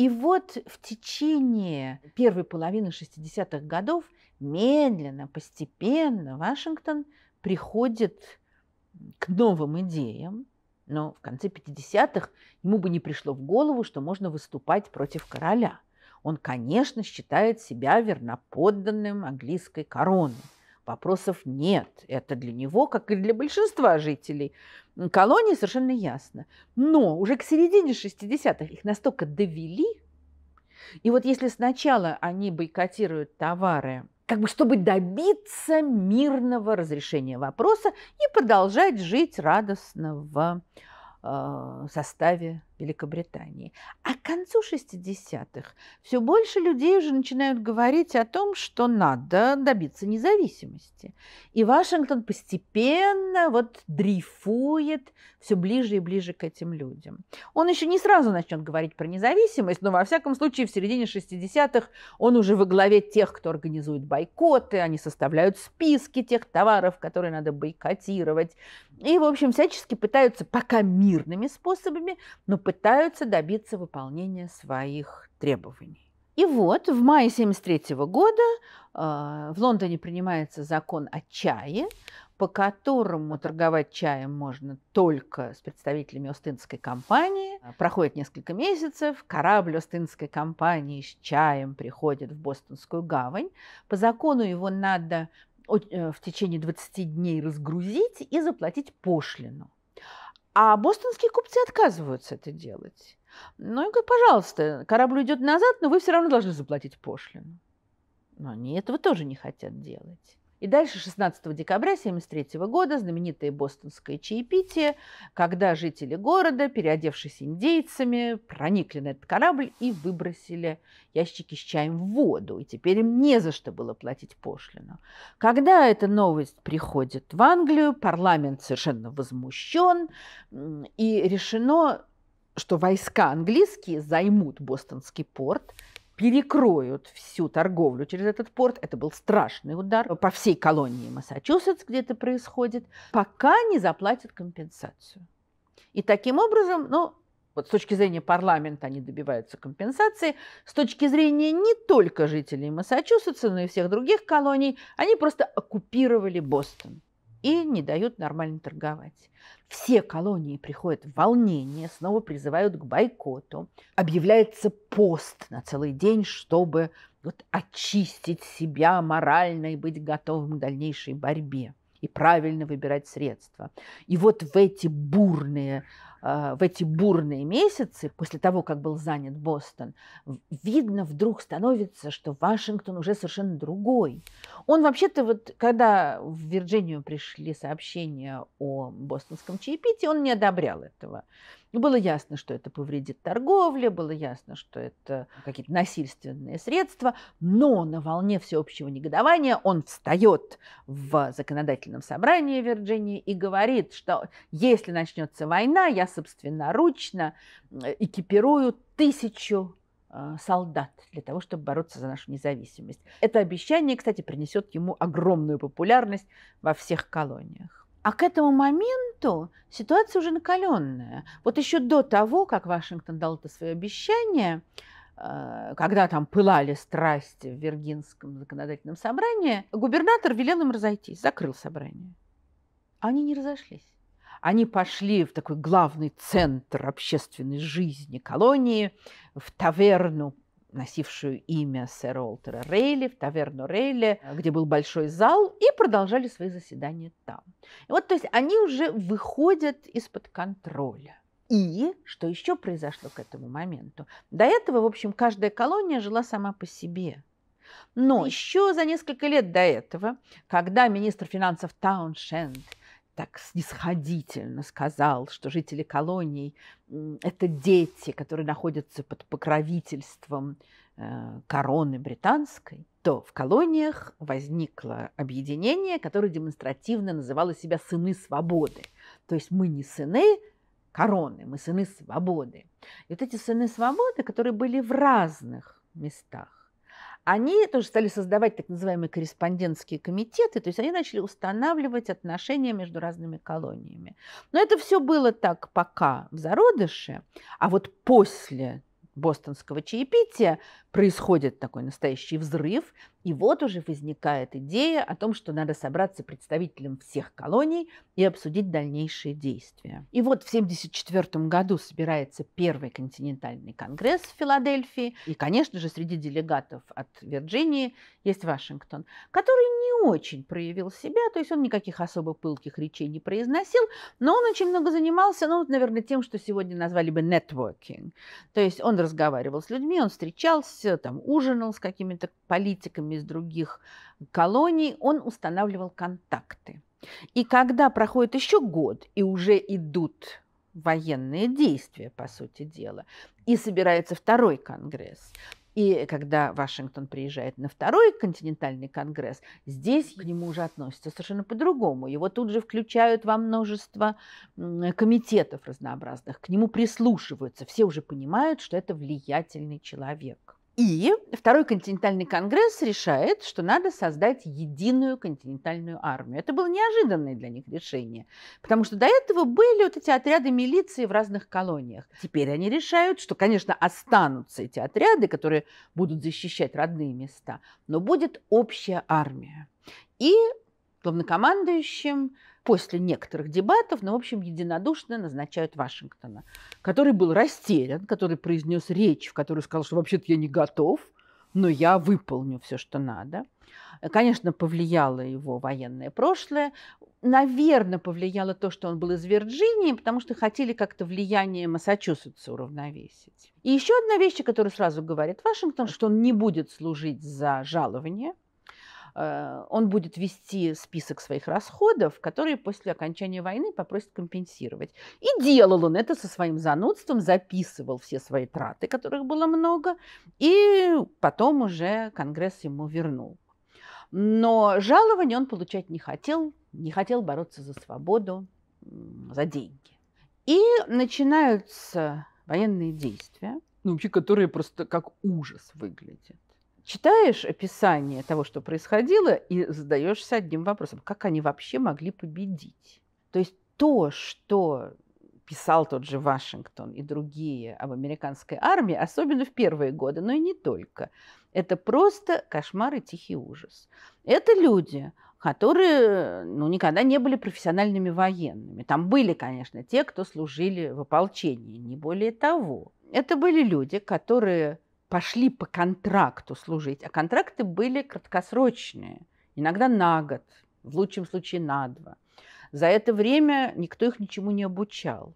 Speaker 1: И вот в течение первой половины 60-х годов медленно, постепенно Вашингтон приходит к новым идеям, но в конце 50-х ему бы не пришло в голову, что можно выступать против короля. Он, конечно, считает себя верноподданным английской короны – Вопросов нет. Это для него, как и для большинства жителей колонии, совершенно ясно. Но уже к середине 60-х их настолько довели, и вот если сначала они бойкотируют товары, как бы чтобы добиться мирного разрешения вопроса и продолжать жить радостно в э, составе Великобритании. А к концу 60-х все больше людей уже начинают говорить о том, что надо добиться независимости. И Вашингтон постепенно вот дрейфует все ближе и ближе к этим людям. Он еще не сразу начнет говорить про независимость, но во всяком случае в середине 60-х он уже во главе тех, кто организует бойкоты, они составляют списки тех товаров, которые надо бойкотировать. И, в общем, всячески пытаются пока мирными способами, но пытаются добиться выполнения своих требований. И вот в мае 1973 года э, в Лондоне принимается закон о чае, по которому торговать чаем можно только с представителями Остинской компании. Проходит несколько месяцев, корабль Остинской компании с чаем приходит в Бостонскую гавань. По закону его надо э, в течение 20 дней разгрузить и заплатить пошлину. А бостонские купцы отказываются это делать. Ну, и говорю, пожалуйста, корабль идет назад, но вы все равно должны заплатить пошлину. Но они этого тоже не хотят делать. И дальше 16 декабря 1973 года знаменитое бостонское чаепитие, когда жители города, переодевшись индейцами, проникли на этот корабль и выбросили ящики с чаем в воду. И теперь им не за что было платить пошлину. Когда эта новость приходит в Англию, парламент совершенно возмущен, и решено что войска английские займут Бостонский порт, перекроют всю торговлю через этот порт. Это был страшный удар по всей колонии Массачусетс, где это происходит, пока не заплатят компенсацию. И таким образом, ну, вот с точки зрения парламента они добиваются компенсации, с точки зрения не только жителей Массачусетса, но и всех других колоний, они просто оккупировали Бостон и не дают нормально торговать. Все колонии приходят в волнение, снова призывают к бойкоту. Объявляется пост на целый день, чтобы вот очистить себя морально и быть готовым к дальнейшей борьбе и правильно выбирать средства. И вот в эти бурные а, в эти бурные месяцы, после того, как был занят Бостон, видно вдруг становится, что Вашингтон уже совершенно другой. Он вообще-то вот, когда в Вирджинию пришли сообщения о бостонском чаепитии, он не одобрял этого. Ну, было ясно, что это повредит торговле, было ясно, что это какие-то насильственные средства, но на волне всеобщего негодования он встает в законодательном собрании Вирджинии и говорит, что если начнется война, я собственноручно экипирую тысячу а, солдат для того, чтобы бороться за нашу независимость. Это обещание, кстати, принесет ему огромную популярность во всех колониях. А к этому моменту ситуация уже накаленная. Вот еще до того, как Вашингтон дал это свое обещание, э, когда там пылали страсти в Виргинском законодательном собрании, губернатор велел им разойтись, закрыл собрание. А они не разошлись. Они пошли в такой главный центр общественной жизни колонии, в таверну носившую имя сэра Олтера Рейли, в таверну Рейли, где был большой зал, и продолжали свои заседания там. И вот, то есть они уже выходят из-под контроля. И что еще произошло к этому моменту? До этого, в общем, каждая колония жила сама по себе. Но еще за несколько лет до этого, когда министр финансов Тауншенд так снисходительно сказал, что жители колоний – это дети, которые находятся под покровительством э, короны британской, то в колониях возникло объединение, которое демонстративно называло себя «сыны свободы». То есть мы не сыны короны, мы сыны свободы. И вот эти сыны свободы, которые были в разных местах, они тоже стали создавать так называемые корреспондентские комитеты, то есть они начали устанавливать отношения между разными колониями. Но это все было так пока в зародыше, а вот после бостонского чаепития происходит такой настоящий взрыв, и вот уже возникает идея о том, что надо собраться представителям всех колоний и обсудить дальнейшие действия. И вот в 1974 году собирается первый континентальный конгресс в Филадельфии. И, конечно же, среди делегатов от Вирджинии есть Вашингтон, который не очень проявил себя, то есть он никаких особо пылких речей не произносил, но он очень много занимался, ну, наверное, тем, что сегодня назвали бы нетворкинг. То есть он разговаривал с людьми, он встречался, там, ужинал с какими-то политиками, коллегами из других колоний, он устанавливал контакты. И когда проходит еще год, и уже идут военные действия, по сути дела, и собирается второй конгресс, и когда Вашингтон приезжает на второй континентальный конгресс, здесь к нему уже относятся совершенно по-другому. Его тут же включают во множество комитетов разнообразных, к нему прислушиваются, все уже понимают, что это влиятельный человек. И Второй континентальный конгресс решает, что надо создать единую континентальную армию. Это было неожиданное для них решение, потому что до этого были вот эти отряды милиции в разных колониях. Теперь они решают, что, конечно, останутся эти отряды, которые будут защищать родные места, но будет общая армия. И главнокомандующим после некоторых дебатов, но, в общем, единодушно назначают Вашингтона, который был растерян, который произнес речь, в которой сказал, что вообще-то я не готов, но я выполню все, что надо. Конечно, повлияло его военное прошлое. Наверное, повлияло то, что он был из Вирджинии, потому что хотели как-то влияние Массачусетса уравновесить. И еще одна вещь, которую сразу говорит Вашингтон, что он не будет служить за жалование – Э, он будет вести список своих расходов, которые после окончания войны попросит компенсировать. И делал он это со своим занудством, записывал все свои траты, которых было много, и потом уже Конгресс ему вернул. Но жалования он получать не хотел, не хотел бороться за свободу, за деньги. И начинаются военные действия, ну, вообще, которые просто как ужас выглядят читаешь описание того, что происходило, и задаешься одним вопросом, как они вообще могли победить? То есть то, что писал тот же Вашингтон и другие об американской армии, особенно в первые годы, но и не только. Это просто кошмар и тихий ужас. Это люди, которые ну, никогда не были профессиональными военными. Там были, конечно, те, кто служили в ополчении, не более того. Это были люди, которые пошли по контракту служить, а контракты были краткосрочные, иногда на год, в лучшем случае на два. За это время никто их ничему не обучал.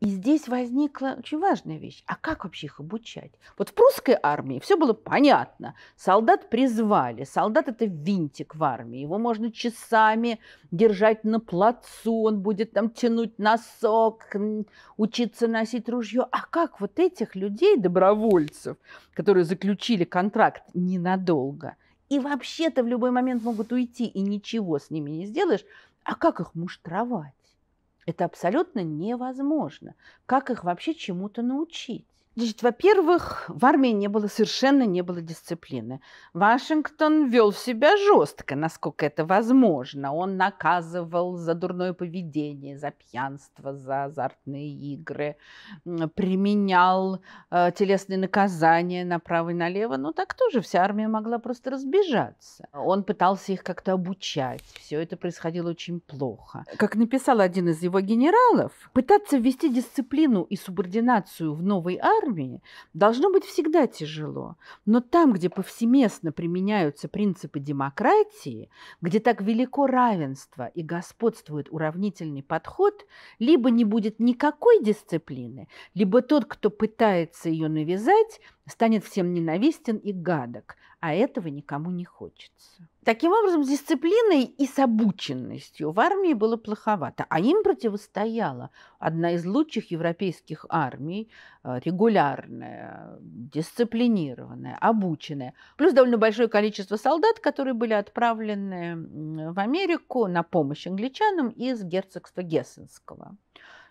Speaker 1: И здесь возникла очень важная вещь. А как вообще их обучать? Вот в прусской армии все было понятно. Солдат призвали. Солдат – это винтик в армии. Его можно часами держать на плацу. Он будет там тянуть носок, учиться носить ружье. А как вот этих людей, добровольцев, которые заключили контракт ненадолго, и вообще-то в любой момент могут уйти, и ничего с ними не сделаешь, а как их муштровать? Это абсолютно невозможно. Как их вообще чему-то научить? Значит, во-первых, в армии не было совершенно не было дисциплины. Вашингтон вел себя жестко, насколько это возможно. Он наказывал за дурное поведение, за пьянство, за азартные игры, применял э, телесные наказания направо и налево. Но ну, так тоже вся армия могла просто разбежаться. Он пытался их как-то обучать. Все это происходило очень плохо. Как написал один из его генералов, пытаться ввести дисциплину и субординацию в новой армии армии, должно быть всегда тяжело. Но там, где повсеместно применяются принципы демократии, где так велико равенство и господствует уравнительный подход, либо не будет никакой дисциплины, либо тот, кто пытается ее навязать, станет всем ненавистен и гадок, а этого никому не хочется. Таким образом, с дисциплиной и с обученностью в армии было плоховато, а им противостояла одна из лучших европейских армий, э, регулярная, дисциплинированная, обученная, плюс довольно большое количество солдат, которые были отправлены в Америку на помощь англичанам из герцогства Гессенского.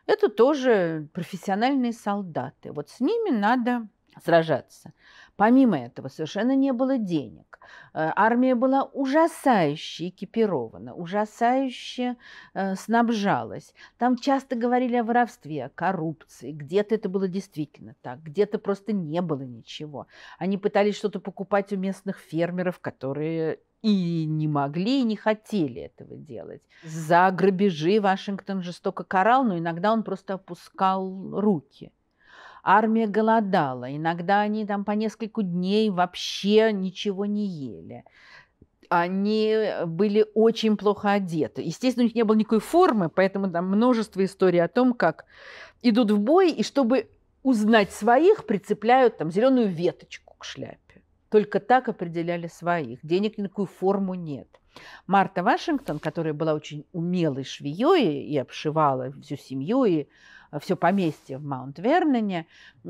Speaker 1: Это тоже профессиональные солдаты. Вот с ними надо сражаться. Помимо этого, совершенно не было денег. Э, армия была ужасающе экипирована, ужасающе э, снабжалась. Там часто говорили о воровстве, о коррупции. Где-то это было действительно так, где-то просто не было ничего. Они пытались что-то покупать у местных фермеров, которые и не могли, и не хотели этого делать. За грабежи Вашингтон жестоко карал, но иногда он просто опускал руки – Армия голодала, иногда они там по несколько дней вообще ничего не ели. Они э, были очень плохо одеты. Естественно, у них не было никакой формы, поэтому там множество историй о том, как идут в бой, и чтобы узнать своих, прицепляют там зеленую веточку к шляпе. Только так определяли своих. Денег никакую форму нет. Марта Вашингтон, которая была очень умелой швеей и обшивала всю семью, и все поместье в Маунт-Верноне,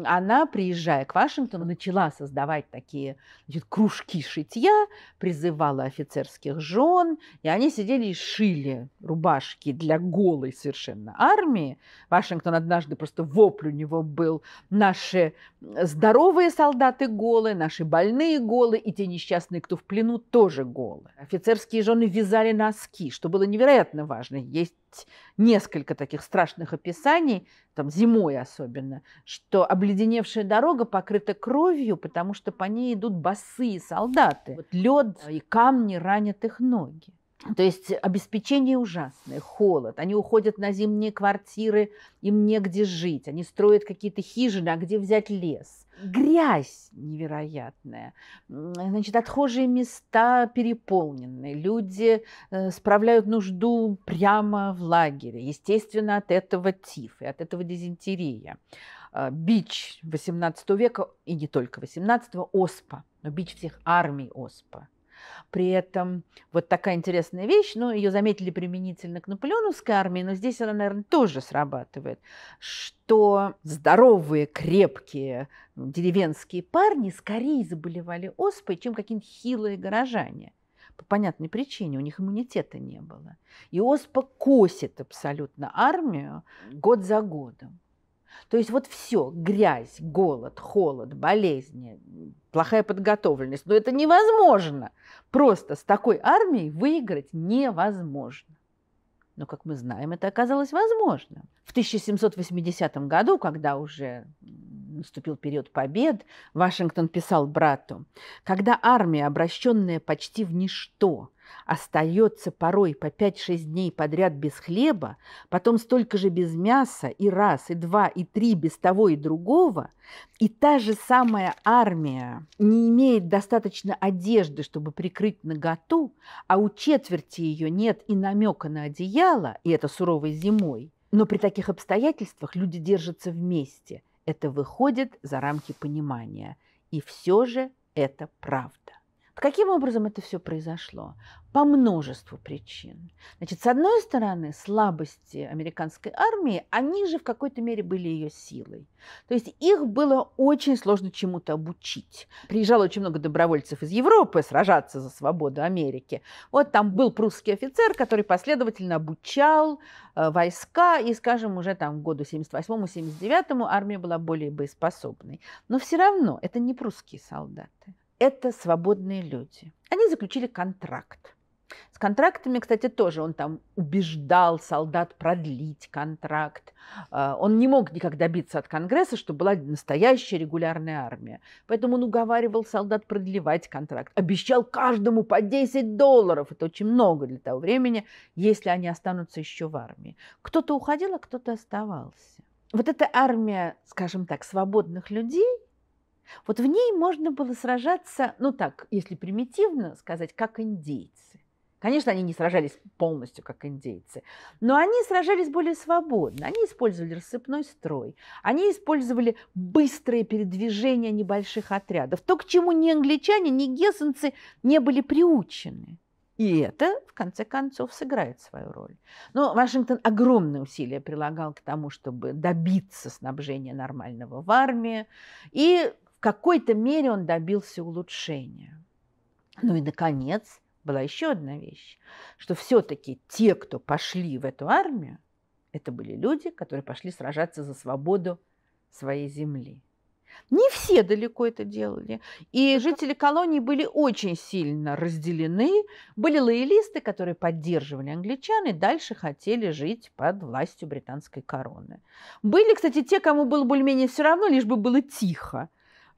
Speaker 1: она, приезжая к Вашингтону, начала создавать такие значит, кружки шитья, призывала офицерских жен, и они сидели и шили рубашки для голой совершенно армии. Вашингтон однажды просто вопль у него был «Наши здоровые солдаты голые, наши больные голые, и те несчастные, кто в плену, тоже голые». Офицерские жены вязали носки, что было невероятно важно. Есть несколько таких страшных описаний, там зимой особенно, что обледеневшая дорога покрыта кровью, потому что по ней идут босые солдаты. Вот лед и камни ранят их ноги. То есть обеспечение ужасное, холод. Они уходят на зимние квартиры, им негде жить. Они строят какие-то хижины, а где взять лес? грязь невероятная, значит, отхожие места переполнены, люди э, справляют нужду прямо в лагере, естественно, от этого тиф и от этого дизентерия. А, бич 18 века, и не только 18 оспа, но бич всех армий оспа – при этом вот такая интересная вещь, ну, ее заметили применительно к наполеоновской армии, но здесь она, наверное, тоже срабатывает, что здоровые, крепкие деревенские парни скорее заболевали оспой, чем какие-нибудь хилые горожане по понятной причине, у них иммунитета не было. И оспа косит абсолютно армию год за годом. То есть вот все, грязь, голод, холод, болезни, плохая подготовленность, но ну, это невозможно. Просто с такой армией выиграть невозможно. Но, как мы знаем, это оказалось возможно. В 1780 году, когда уже наступил период побед, Вашингтон писал брату, когда армия, обращенная почти в ничто, остается порой по 5-6 дней подряд без хлеба, потом столько же без мяса, и раз, и два, и три, без того и другого, и та же самая армия не имеет достаточно одежды, чтобы прикрыть наготу, а у четверти ее нет и намека на одеяло, и это суровой зимой, но при таких обстоятельствах люди держатся вместе. Это выходит за рамки понимания. И все же это правда. Каким образом это все произошло? По множеству причин. Значит, с одной стороны, слабости американской армии, они же в какой-то мере были ее силой. То есть их было очень сложно чему-то обучить. Приезжало очень много добровольцев из Европы сражаться за свободу Америки. Вот там был прусский офицер, который последовательно обучал э, войска, и, скажем, уже там в году 78-79 армия была более боеспособной. Но все равно это не прусские солдаты это свободные люди. Они заключили контракт. С контрактами, кстати, тоже он там убеждал солдат продлить контракт. А, он не мог никак добиться от Конгресса, чтобы была настоящая регулярная армия. Поэтому он уговаривал солдат продлевать контракт. Обещал каждому по 10 долларов. Это очень много для того времени, если они останутся еще в армии. Кто-то уходил, а кто-то оставался. Вот эта армия, скажем так, свободных людей – вот в ней можно было сражаться, ну так, если примитивно сказать, как индейцы. Конечно, они не сражались полностью, как индейцы, но они сражались более свободно. Они использовали рассыпной строй, они использовали быстрые передвижения небольших отрядов. То, к чему ни англичане, ни гессенцы не были приучены. И это, в конце концов, сыграет свою роль. Но Вашингтон огромные усилия прилагал к тому, чтобы добиться снабжения нормального в армии. И в какой-то мере он добился улучшения. Ну и, наконец, была еще одна вещь, что все-таки те, кто пошли в эту армию, это были люди, которые пошли сражаться за свободу своей земли. Не все далеко это делали. И жители колонии были очень сильно разделены. Были лоялисты, которые поддерживали англичан и дальше хотели жить под властью британской короны. Были, кстати, те, кому было более-менее все равно, лишь бы было тихо.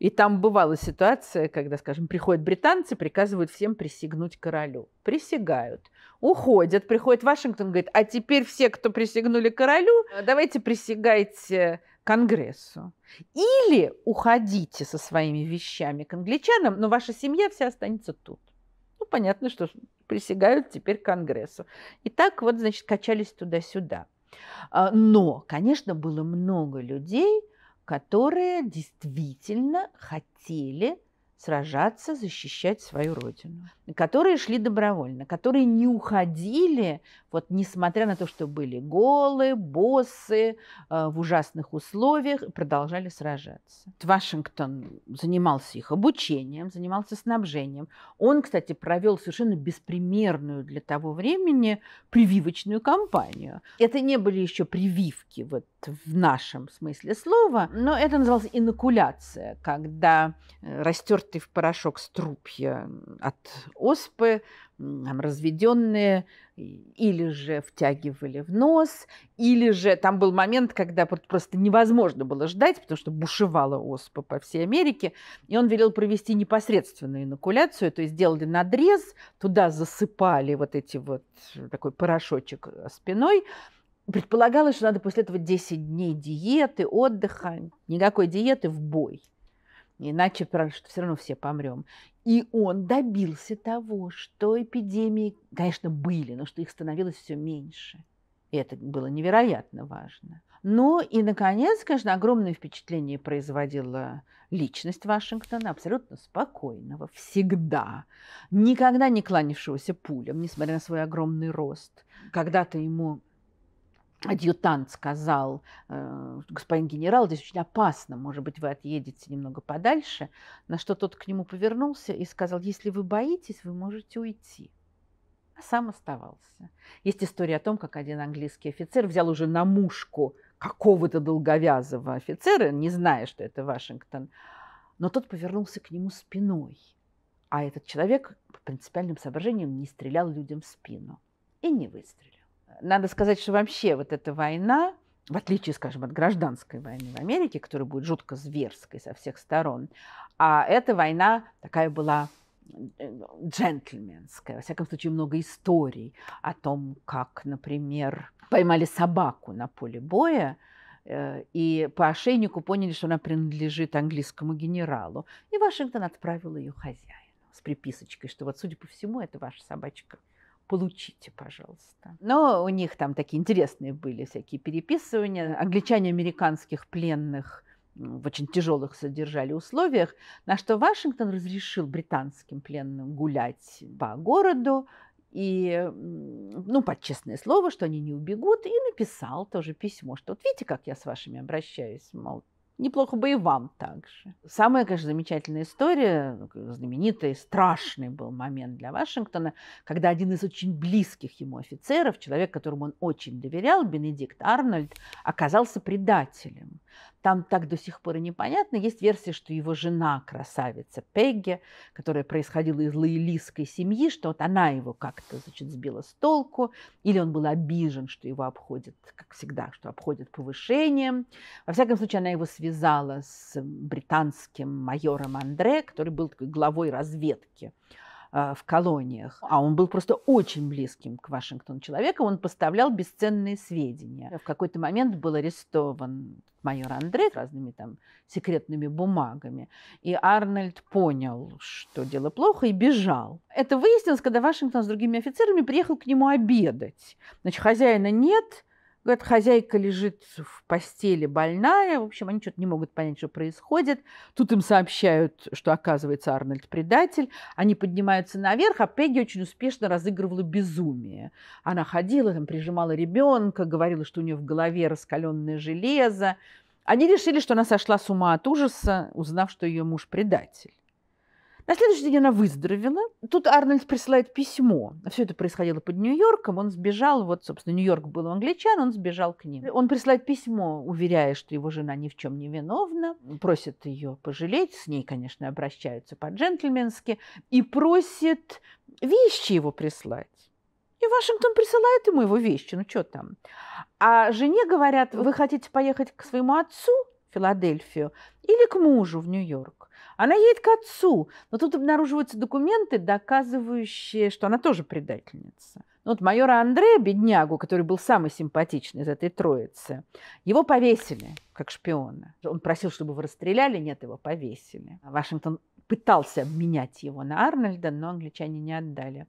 Speaker 1: И там бывала ситуация, когда, скажем, приходят британцы, приказывают всем присягнуть королю. Присягают. Уходят, приходит Вашингтон, говорит, а теперь все, кто присягнули королю, давайте присягайте Конгрессу. Или уходите со своими вещами к англичанам, но ваша семья вся останется тут. Ну, понятно, что присягают теперь Конгрессу. И так вот, значит, качались туда-сюда. А, но, конечно, было много людей, которые действительно хотели сражаться, защищать свою родину, которые шли добровольно, которые не уходили, вот несмотря на то, что были голые, боссы, а, в ужасных условиях, продолжали сражаться. Вашингтон занимался их обучением, занимался снабжением. Он, кстати, провел совершенно беспримерную для того времени прививочную кампанию. Это не были еще прививки вот в нашем смысле слова, но это называлось инокуляция, когда э, растерт стертый в порошок струпья от оспы, разведенные, или же втягивали в нос, или же там был момент, когда просто невозможно было ждать, потому что бушевала оспа по всей Америке, и он велел провести непосредственную инокуляцию, то есть сделали надрез, туда засыпали вот эти вот э, такой порошочек э, спиной, Предполагалось, что надо после этого 10 дней диеты, отдыха, никакой диеты в бой. Иначе что все равно все помрем. И он добился того, что эпидемии, конечно, были, но что их становилось все меньше. И это было невероятно важно. Ну и, наконец, конечно, огромное впечатление производила личность Вашингтона, абсолютно спокойного, всегда, никогда не кланявшегося пулям, несмотря на свой огромный рост. Когда-то ему адъютант сказал, э, господин генерал, здесь очень опасно, может быть, вы отъедете немного подальше, на что тот к нему повернулся и сказал, если вы боитесь, вы можете уйти. А сам оставался. Есть история о том, как один английский офицер взял уже на мушку какого-то долговязого офицера, не зная, что это Вашингтон, но тот повернулся к нему спиной. А этот человек по принципиальным соображениям не стрелял людям в спину и не выстрелил. Надо сказать, что вообще вот эта война, в отличие, скажем, от гражданской войны в Америке, которая будет жутко зверской со всех сторон, а эта война такая была э, джентльменская, во всяком случае, много историй о том, как, например, поймали собаку на поле боя, э, и по ошейнику поняли, что она принадлежит английскому генералу. И Вашингтон отправил ее хозяину с приписочкой, что вот, судя по всему, это ваша собачка – получите, пожалуйста. Но у них там такие интересные были всякие переписывания. Англичане американских пленных в очень тяжелых содержали условиях, на что Вашингтон разрешил британским пленным гулять по городу, и, ну, под честное слово, что они не убегут, и написал тоже письмо, что вот видите, как я с вашими обращаюсь, мол, неплохо бы и вам также. Самая, конечно, замечательная история, ну, знаменитый, страшный был момент для Вашингтона, когда один из очень близких ему офицеров, человек, которому он очень доверял, Бенедикт Арнольд, оказался предателем. Там так до сих пор и непонятно. Есть версия, что его жена, красавица Пегги, которая происходила из лаэлийской семьи, что вот она его как-то значит, сбила с толку, или он был обижен, что его обходят как всегда, что обходят повышением. Во всяком случае, она его связала с британским майором Андре, который был такой главой разведки а, в колониях. А он был просто очень близким к Вашингтону человеком. Он поставлял бесценные сведения. В какой-то момент был арестован майор Андрей с разными там секретными бумагами. И Арнольд понял, что дело плохо, и бежал. Это выяснилось, когда Вашингтон с другими офицерами приехал к нему обедать. Значит, хозяина нет, Говорят, хозяйка лежит в постели больная. В общем, они что-то не могут понять, что происходит. Тут им сообщают, что, оказывается, Арнольд предатель. Они поднимаются наверх, а Пегги очень успешно разыгрывала безумие. Она ходила, там, прижимала ребенка, говорила, что у нее в голове раскаленное железо. Они решили, что она сошла с ума от ужаса, узнав, что ее муж предатель. На следующий день она выздоровела. Тут Арнольд присылает письмо. Все это происходило под Нью-Йорком. Он сбежал, вот, собственно, Нью-Йорк был у англичан, он сбежал к ним. Он присылает письмо, уверяя, что его жена ни в чем не виновна, просит ее пожалеть. С ней, конечно, обращаются по-джентльменски. И просит вещи его прислать. И Вашингтон присылает ему его вещи, ну что там. А жене говорят, вы хотите поехать к своему отцу в Филадельфию или к мужу в Нью-Йорк? Она едет к отцу, но тут обнаруживаются документы, доказывающие, что она тоже предательница. Ну вот майора Андрея, беднягу, который был самый симпатичный из этой троицы, его повесили как шпиона. Он просил, чтобы вы расстреляли, нет, его повесили. Вашингтон пытался обменять его на Арнольда, но англичане не отдали.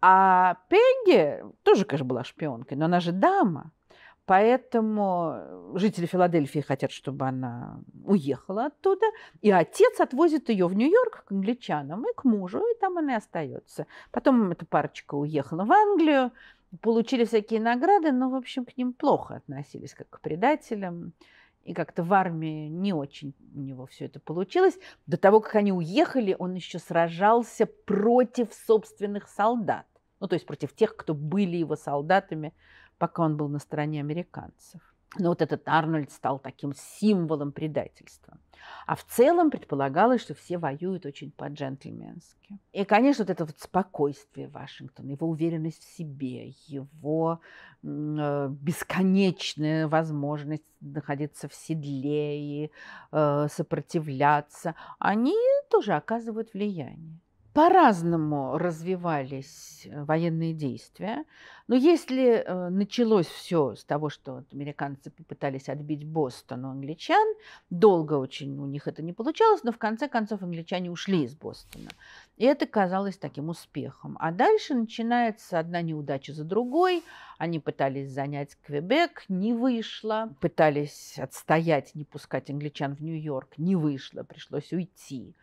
Speaker 1: А Пегги тоже, конечно, была шпионкой, но она же дама. Поэтому жители Филадельфии хотят, чтобы она уехала оттуда. И отец отвозит ее в Нью-Йорк к англичанам и к мужу, и там она и остается. Потом эта парочка уехала в Англию, получили всякие награды, но, в общем, к ним плохо относились, как к предателям. И как-то в армии не очень у него все это получилось. До того, как они уехали, он еще сражался против собственных солдат. Ну, то есть против тех, кто были его солдатами – пока он был на стороне американцев. Но вот этот Арнольд стал таким символом предательства. А в целом предполагалось, что все воюют очень по-джентльменски. И, конечно, вот это вот спокойствие Вашингтона, его уверенность в себе, его э, бесконечная возможность находиться в седле и э, сопротивляться, они тоже оказывают влияние по-разному развивались э, военные действия. Но если э, началось все с того, что американцы попытались отбить Бостон у англичан, долго очень у них это не получалось, но в конце концов англичане ушли из Бостона. И это казалось таким успехом. А дальше начинается одна неудача за другой. Они пытались занять Квебек, не вышло. Пытались отстоять, не пускать англичан в Нью-Йорк, не вышло, пришлось уйти.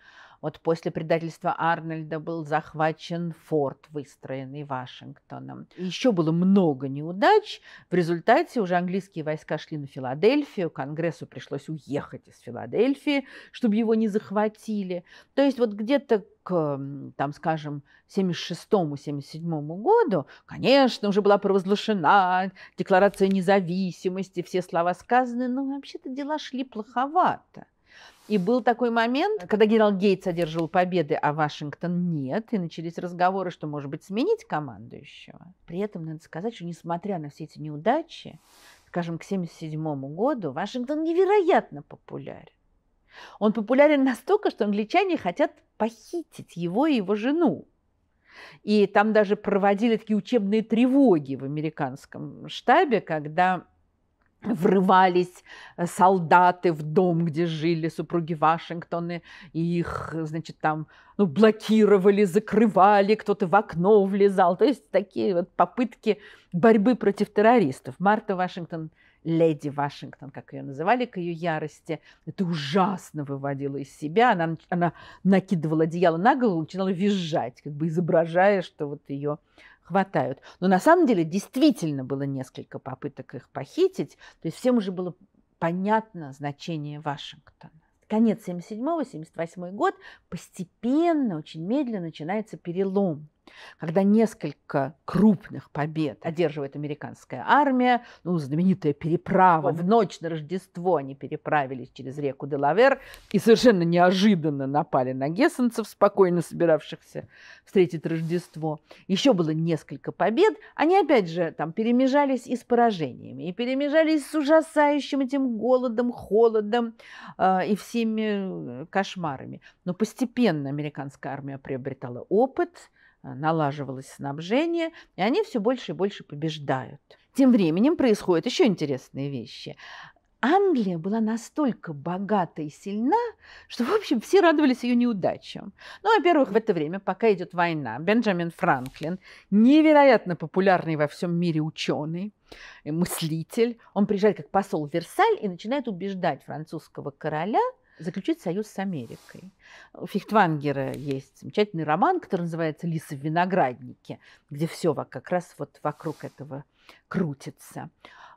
Speaker 1: Вот после предательства Арнольда был захвачен форт, выстроенный Вашингтоном. И еще было много неудач. В результате уже английские войска шли на Филадельфию, Конгрессу пришлось уехать из Филадельфии, чтобы его не захватили. То есть вот где-то к, там, скажем, 76-77 году, конечно, уже была провозглашена Декларация независимости, все слова сказаны, но вообще-то дела шли плоховато. И был такой момент, когда генерал Гейтс одерживал победы, а Вашингтон нет, и начались разговоры, что, может быть, сменить командующего. При этом надо сказать, что, несмотря на все эти неудачи, скажем, к 1977 году, Вашингтон невероятно популярен. Он популярен настолько, что англичане хотят похитить его и его жену. И там даже проводили такие учебные тревоги в американском штабе, когда врывались э, солдаты в дом, где жили супруги Вашингтоны, и их, значит, там, ну, блокировали, закрывали, кто-то в окно влезал. То есть такие вот попытки борьбы против террористов. Марта Вашингтон, леди Вашингтон, как ее называли, к ее ярости, это ужасно выводило из себя. Она, она накидывала одеяло на голову, начинала визжать, как бы изображая, что вот ее хватают. Но на самом деле действительно было несколько попыток их похитить. То есть всем уже было понятно значение Вашингтона. Конец 77-78 год, постепенно, очень медленно начинается перелом когда несколько крупных побед одерживает американская армия, ну, знаменитая переправа в ночь на Рождество, они переправились через реку Делавер и совершенно неожиданно напали на гессенцев, спокойно собиравшихся встретить Рождество. Еще было несколько побед, они опять же там перемежались и с поражениями, и перемежались с ужасающим этим голодом, холодом э, и всеми э, кошмарами. Но постепенно американская армия приобретала опыт – Э, налаживалось снабжение, и они все больше и больше побеждают. Тем временем происходят еще интересные вещи. Англия была настолько богата и сильна, что, в общем, все радовались ее неудачам. Ну, во-первых, в это время, пока идет война, Бенджамин Франклин, невероятно популярный во всем мире ученый, э, мыслитель, он приезжает как посол в Версаль и начинает убеждать французского короля – заключить союз с Америкой. У Фихтвангера есть замечательный роман, который называется «Лисы в винограднике», где все как раз вот вокруг этого крутится.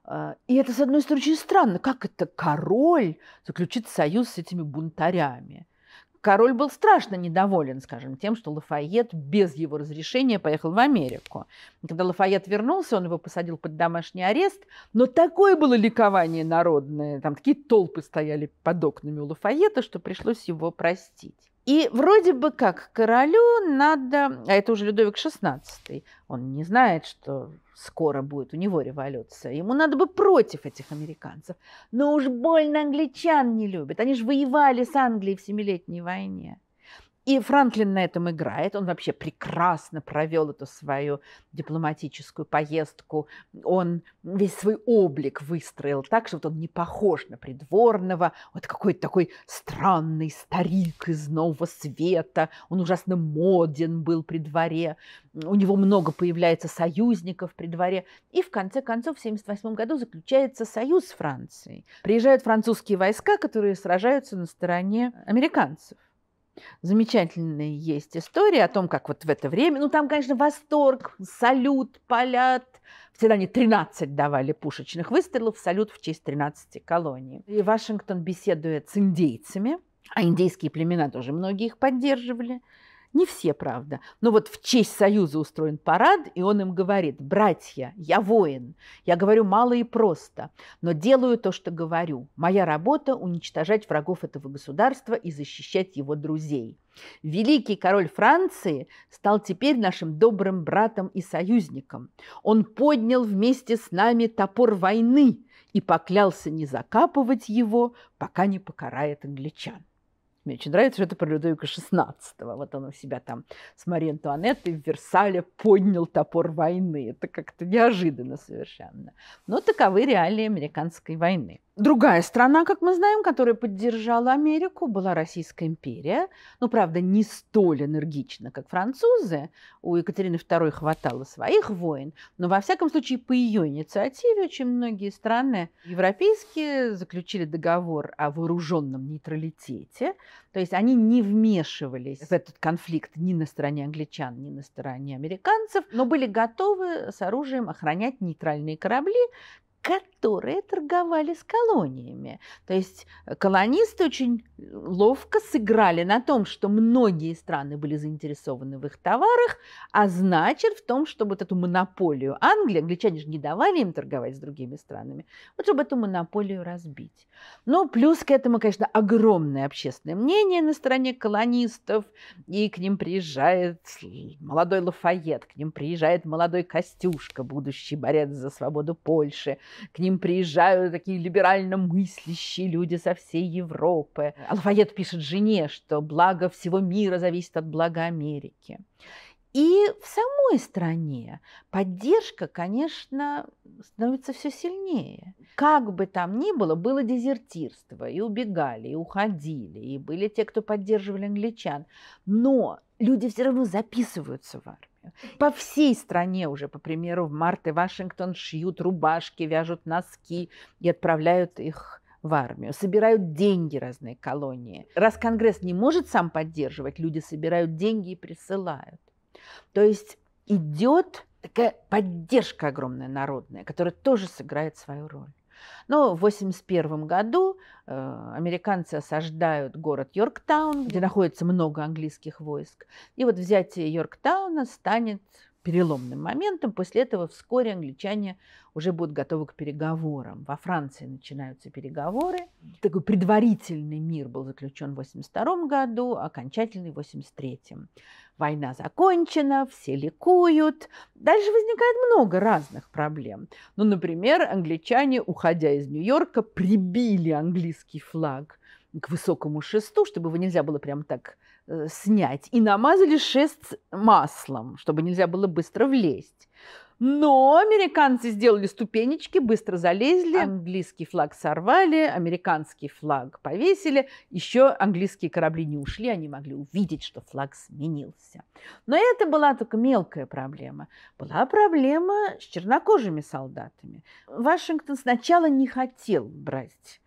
Speaker 1: А, и это, с одной стороны, очень странно. Как это король заключит союз с этими бунтарями? Король был страшно недоволен, скажем, тем, что Лафайет без его разрешения поехал в Америку. когда Лафайет вернулся, он его посадил под домашний арест, но такое было ликование народное, там такие толпы стояли под окнами у Лафайета, что пришлось его простить. И вроде бы как королю надо, а это уже Людовик XVI, он не знает, что скоро будет у него революция, ему надо бы против этих американцев. Но уж больно англичан не любят, они же воевали с Англией в Семилетней войне. И Франклин на этом играет. Он вообще прекрасно провел эту свою дипломатическую поездку. Он весь свой облик выстроил так, что вот он не похож на придворного. Вот какой-то такой странный старик из нового света. Он ужасно моден был при дворе. У него много появляется союзников при дворе. И в конце концов в 1978 году заключается союз с Францией. Приезжают французские войска, которые сражаются на стороне американцев замечательные есть истории о том, как вот в это время, ну там, конечно, восторг, салют, полят. Всегда они 13 давали пушечных выстрелов, салют в честь 13 колоний. И Вашингтон беседует с индейцами, а индейские племена тоже многие их поддерживали. Не все, правда. Но вот в честь Союза устроен парад, и он им говорит, братья, я воин, я говорю мало и просто, но делаю то, что говорю. Моя работа – уничтожать врагов этого государства и защищать его друзей. Великий король Франции стал теперь нашим добрым братом и союзником. Он поднял вместе с нами топор войны и поклялся не закапывать его, пока не покарает англичан. Мне очень нравится, что это про Людовика XVI. Вот он у себя там с Марией Антуанеттой в Версале поднял топор войны. Это как-то неожиданно совершенно. Но таковы реалии американской войны. Другая страна, как мы знаем, которая поддержала Америку, была Российская империя. Но, ну, правда, не столь энергично, как французы. У Екатерины II хватало своих войн. Но, во всяком случае, по ее инициативе очень многие страны европейские заключили договор о вооруженном нейтралитете. То есть они не вмешивались в этот конфликт ни на стороне англичан, ни на стороне американцев, но были готовы с оружием охранять нейтральные корабли, которые торговали с колониями. То есть э, колонисты очень ловко сыграли на том, что многие страны были заинтересованы в их товарах, а значит в том, чтобы вот эту монополию Англии, англичане же не давали им торговать с другими странами, вот чтобы эту монополию разбить. Но ну, плюс к этому, конечно, огромное общественное мнение на стороне колонистов, и к ним приезжает молодой Лафайет, к ним приезжает молодой Костюшка, будущий борец за свободу Польши, к ним приезжают такие либерально мыслящие люди со всей Европы, Лафайет пишет жене, что благо всего мира зависит от блага Америки. И в самой стране поддержка, конечно, становится все сильнее. Как бы там ни было, было дезертирство, и убегали, и уходили, и были те, кто поддерживали англичан. Но люди все равно записываются в армию. По всей стране уже, по примеру, в марте Вашингтон шьют рубашки, вяжут носки и отправляют их в армию, собирают деньги разные колонии. Раз Конгресс не может сам поддерживать, люди собирают деньги и присылают. То есть идет такая поддержка огромная народная, которая тоже сыграет свою роль. Но в 1981 году э, американцы осаждают город Йорктаун, где находится много английских войск. И вот взятие Йорктауна станет переломным моментом. После этого вскоре англичане уже будут готовы к переговорам. Во Франции начинаются переговоры. Такой предварительный мир был заключен в 1982 году, окончательный в 1983. Война закончена, все ликуют. Дальше возникает много разных проблем. Ну, например, англичане, уходя из Нью-Йорка, прибили английский флаг к высокому шесту, чтобы его нельзя было прям так Э, снять. И намазали шест маслом, чтобы нельзя было быстро влезть. Но американцы сделали ступенечки, быстро залезли, а. английский флаг сорвали, американский флаг повесили, еще английские корабли не ушли, они могли увидеть, что флаг сменился. Но это была только мелкая проблема. Была проблема с чернокожими солдатами. Вашингтон сначала не хотел брать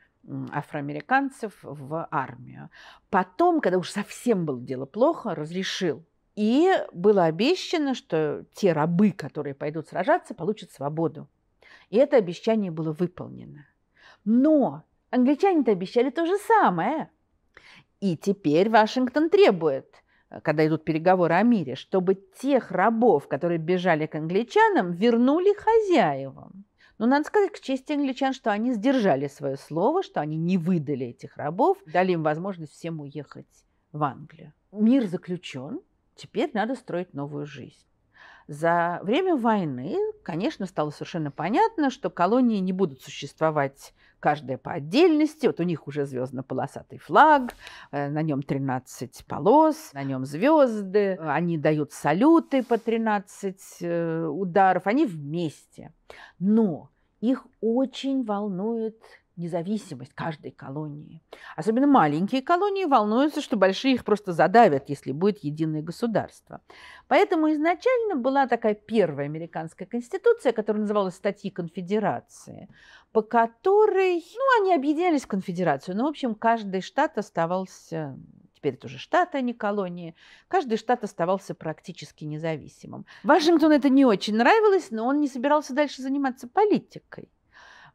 Speaker 1: афроамериканцев в армию. Потом, когда уж совсем было дело плохо, разрешил. И было обещано, что те рабы, которые пойдут сражаться, получат свободу. И это обещание было выполнено. Но англичане-то обещали то же самое. И теперь Вашингтон требует э, – когда идут переговоры о мире, чтобы тех рабов, которые бежали к англичанам, вернули хозяевам. Но надо сказать к чести англичан, что они сдержали свое слово, что они не выдали этих рабов, дали им возможность всем уехать в Англию. Мир заключен, теперь надо строить новую жизнь. За время войны, конечно, стало совершенно понятно, что колонии не будут существовать каждая по отдельности. Вот у них уже звездно-полосатый флаг, э, на нем 13 полос, на нем звезды, они дают салюты по 13 э, ударов, они вместе. Но их очень волнует независимость каждой колонии. Особенно маленькие колонии волнуются, что большие их просто задавят, если будет единое государство. Поэтому изначально была такая первая американская конституция, которая называлась статьи конфедерации, по которой, ну, они объединялись в конфедерацию, но, в общем, каждый штат оставался теперь это уже штаты, а не колонии. Каждый штат оставался практически независимым. Вашингтон это не очень нравилось, но он не собирался дальше заниматься политикой.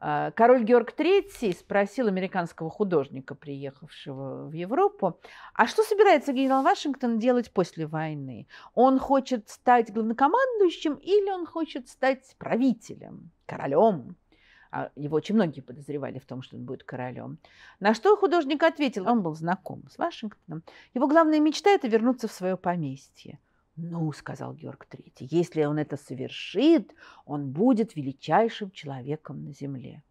Speaker 1: А, король Георг III спросил американского художника, приехавшего в Европу, а что собирается генерал Вашингтон делать после войны? Он хочет стать главнокомандующим или он хочет стать правителем, королем? А, его очень многие подозревали в том, что он будет королем. На что художник ответил, он был знаком с Вашингтоном. Его главная мечта – это вернуться в свое поместье. «Ну, — сказал Георг Третий, — если он это совершит, он будет величайшим человеком на земле».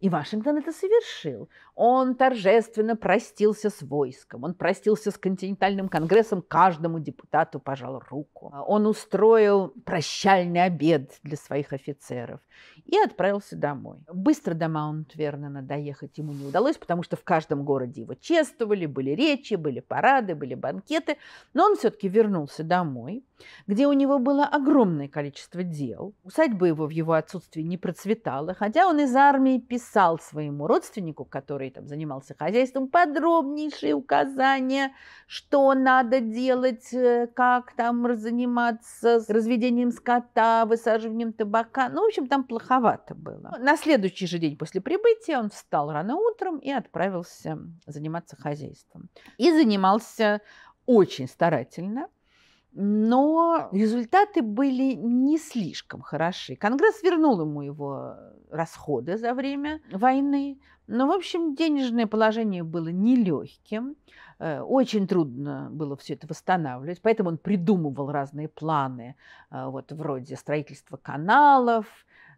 Speaker 1: И Вашингтон это совершил. Он торжественно простился с войском, он простился с континентальным конгрессом, каждому депутату пожал руку. А он устроил прощальный обед для своих офицеров и отправился домой. Быстро до Маунт-Вернона доехать ему не удалось, потому что в каждом городе его чествовали, были речи, были парады, были банкеты. Но он все-таки вернулся домой, где у него было огромное количество дел. Усадьба его в его отсутствии не процветала, хотя он из армии писал своему родственнику, который там занимался хозяйством, подробнейшие указания, что надо делать, э, как там заниматься разведением скота, высаживанием табака. Ну, в общем, там плоховато было. На следующий же день после прибытия он встал рано утром и отправился заниматься хозяйством. И занимался очень старательно – но результаты были не слишком хороши. Конгресс вернул ему его э, расходы за время войны, но, ну, в общем, денежное положение было нелегким, э, очень трудно было все это восстанавливать, поэтому он придумывал разные планы, э, вот вроде строительства каналов,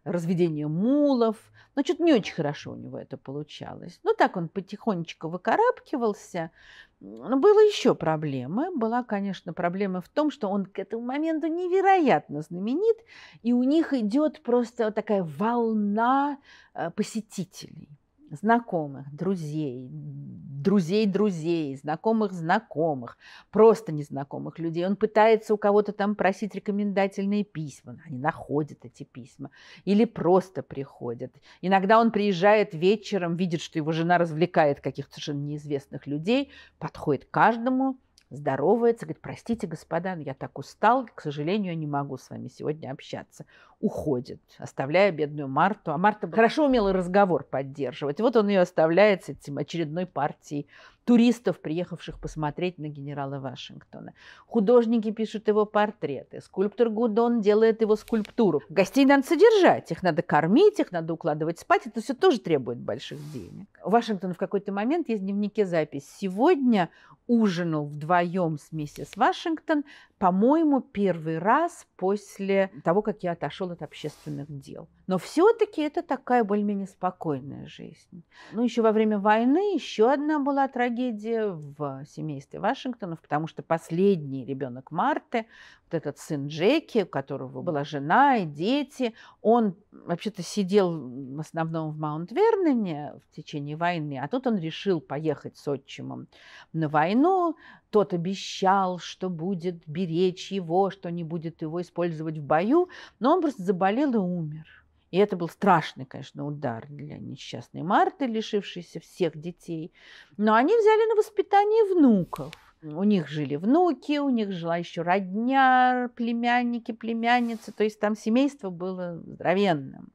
Speaker 1: разведение мулов. Но что-то не очень хорошо у него это получалось. Ну, так он потихонечку выкарабкивался. Но было еще проблемы. Была, конечно, проблема в том, что он к этому моменту невероятно знаменит, и у них идет просто такая волна э, посетителей знакомых, друзей, друзей друзей, знакомых знакомых, просто незнакомых людей. Он пытается у кого-то там просить рекомендательные письма, они находят эти письма, или просто приходят. Иногда он приезжает вечером, видит, что его жена развлекает каких-то совершенно неизвестных людей, подходит к каждому, здоровается, говорит, простите, господа, но я так устал, к сожалению, я не могу с вами сегодня общаться. Уходит, оставляя бедную Марту. А Марта хорошо умела разговор поддерживать. Вот он ее оставляет с этим очередной партией туристов, приехавших посмотреть на генерала Вашингтона. Художники пишут его портреты, скульптор Гудон делает его скульптуру. Гостей надо содержать, их надо кормить, их надо укладывать спать, это все тоже требует больших денег. Вашингтон в какой-то момент есть в дневнике запись. Сегодня ужинал вдвоем с миссис Вашингтон по-моему, первый раз после того, как я отошел от общественных дел. Но все-таки это такая более-менее спокойная жизнь. Ну, еще во время войны еще одна была трагедия в семействе Вашингтонов, потому что последний ребенок Марты вот этот сын Джеки, у которого была жена и дети, он вообще-то сидел в основном в Маунт-Верноне в течение войны, а тут он решил поехать с отчимом на войну. Тот обещал, что будет беречь его, что не будет его использовать в бою, но он просто заболел и умер. И это был страшный, конечно, удар для несчастной Марты, лишившейся всех детей. Но они взяли на воспитание внуков – у них жили внуки, у них жила еще родня, племянники, племянницы. То есть там семейство было здоровенным.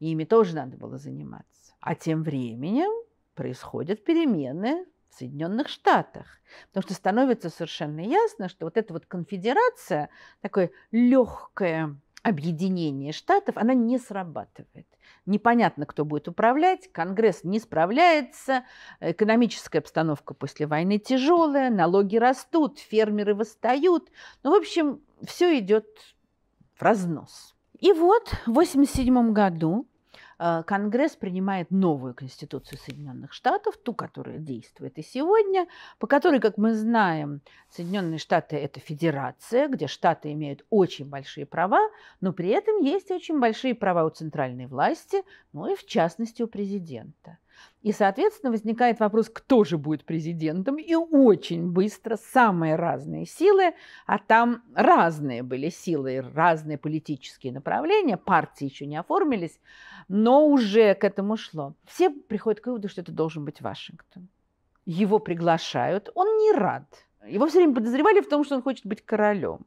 Speaker 1: И ими тоже надо было заниматься. А тем временем происходят перемены в Соединенных Штатах. Потому что становится совершенно ясно, что вот эта вот конфедерация, такое легкое объединение штатов, она не срабатывает. Непонятно, кто будет управлять, Конгресс не справляется, экономическая обстановка после войны тяжелая, налоги растут, фермеры восстают. Ну, в общем, все идет в разнос. И вот в 1987 году Э, Конгресс принимает новую Конституцию Соединенных Штатов, ту, которая действует и сегодня, по которой, как мы знаем, Соединенные Штаты – это федерация, где Штаты имеют очень большие права, но при этом есть очень большие права у центральной власти, ну и в частности у президента. И, соответственно, возникает вопрос, кто же будет президентом. И очень быстро самые разные силы, а там разные были силы, разные политические направления, партии еще не оформились, но уже к этому шло. Все приходят к выводу, что это должен быть Вашингтон. Его приглашают, он не рад. Его все время подозревали в том, что он хочет быть королем.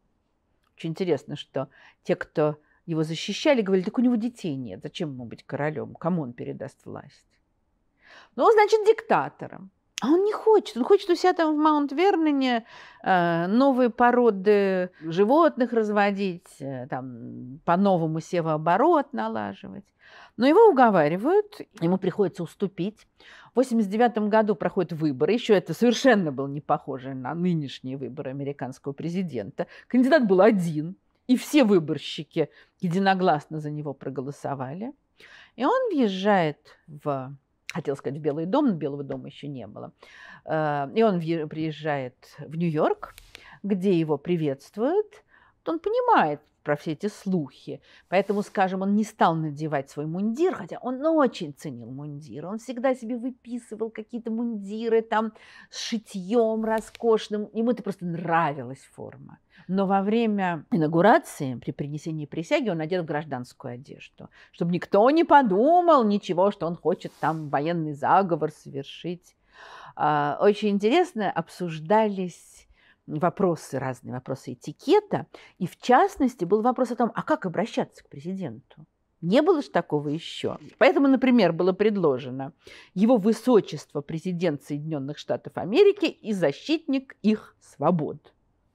Speaker 1: Очень интересно, что те, кто его защищали, говорили, так у него детей нет, зачем ему быть королем, кому он передаст власть? Ну, значит, диктатором. А он не хочет. Он хочет у себя там в Маунт-Верноне э, новые породы животных разводить, э, там по-новому севооборот налаживать. Но его уговаривают, ему приходится уступить. В 89 году проходят выборы. Еще это совершенно было не похоже на нынешние выборы американского президента. Кандидат был один, и все выборщики единогласно за него проголосовали. И он въезжает в хотел сказать, в Белый дом, но Белого дома еще не было. Э, и он приезжает в Нью-Йорк, где его приветствуют. Он понимает, про все эти слухи. Поэтому, скажем, он не стал надевать свой мундир, хотя он ну, очень ценил мундир. Он всегда себе выписывал какие-то мундиры там с шитьем роскошным. Ему это просто нравилась форма. Но во время инаугурации, при принесении присяги, он одет гражданскую одежду, чтобы никто не подумал ничего, что он хочет там военный заговор совершить. А, очень интересно обсуждались вопросы разные, вопросы этикета. И в частности был вопрос о том, а как обращаться к президенту? Не было же такого еще. Поэтому, например, было предложено его высочество президент Соединенных Штатов Америки и защитник их свобод.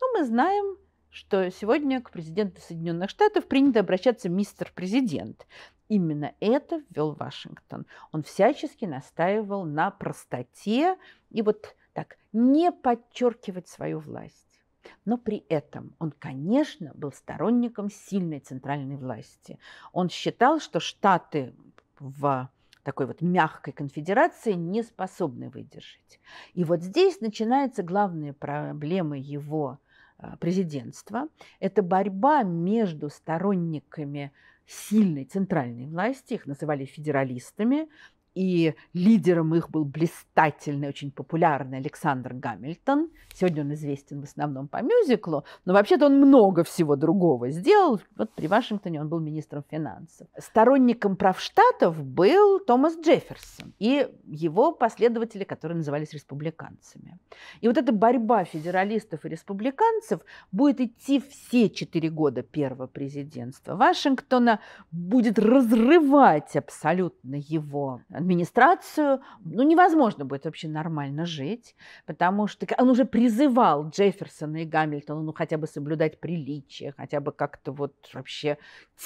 Speaker 1: Но ну, мы знаем, что сегодня к президенту Соединенных Штатов принято обращаться мистер президент. Именно это ввел Вашингтон. Он всячески настаивал на простоте и вот так, не подчеркивать свою власть. Но при этом он, конечно, был сторонником сильной центральной власти. Он считал, что Штаты в такой вот мягкой конфедерации не способны выдержать. И вот здесь начинаются главные проблемы его а, президентства. Это борьба между сторонниками сильной центральной власти, их называли федералистами, и лидером их был блистательный, очень популярный Александр Гамильтон. Сегодня он известен в основном по мюзиклу, но вообще-то он много всего другого сделал. Вот при Вашингтоне он был министром финансов. Сторонником прав штатов был Томас Джефферсон и его последователи, которые назывались республиканцами. И вот эта борьба федералистов и республиканцев будет идти все четыре года первого президентства Вашингтона, будет разрывать абсолютно его администрацию. Ну, невозможно будет вообще нормально жить, потому что он уже призывал Джефферсона и Гамильтона, ну, хотя бы соблюдать приличие, хотя бы как-то вот вообще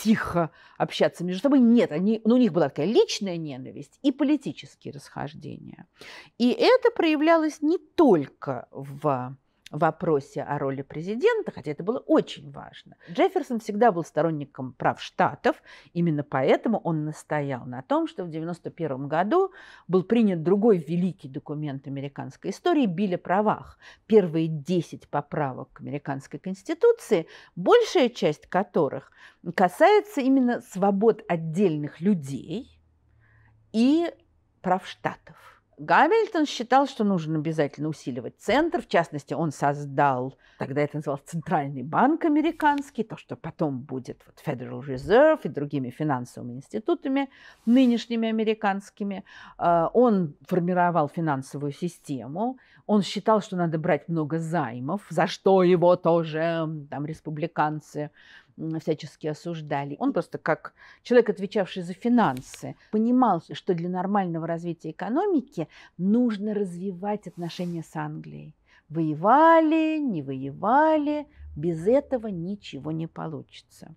Speaker 1: тихо общаться между собой. Нет, они, ну, у них была такая личная ненависть и политические расхождения. И это проявлялось не только в вопросе о роли президента, хотя это было очень важно. Джефферсон всегда был сторонником прав штатов, именно поэтому он настоял на том, что в 1991 году был принят другой великий документ американской истории Билли о правах». Первые 10 поправок к американской конституции, большая часть которых касается именно свобод отдельных людей и прав штатов. Гамильтон считал, что нужно обязательно усиливать центр. В частности, он создал, тогда это называлось Центральный банк американский, то, что потом будет вот Federal Reserve и другими финансовыми институтами, нынешними американскими. А, он формировал финансовую систему. Он считал, что надо брать много займов, за что его тоже там республиканцы всячески осуждали. Он просто как человек, отвечавший за финансы, понимал, что для нормального развития экономики нужно развивать отношения с Англией. Воевали, не воевали, без этого ничего не получится.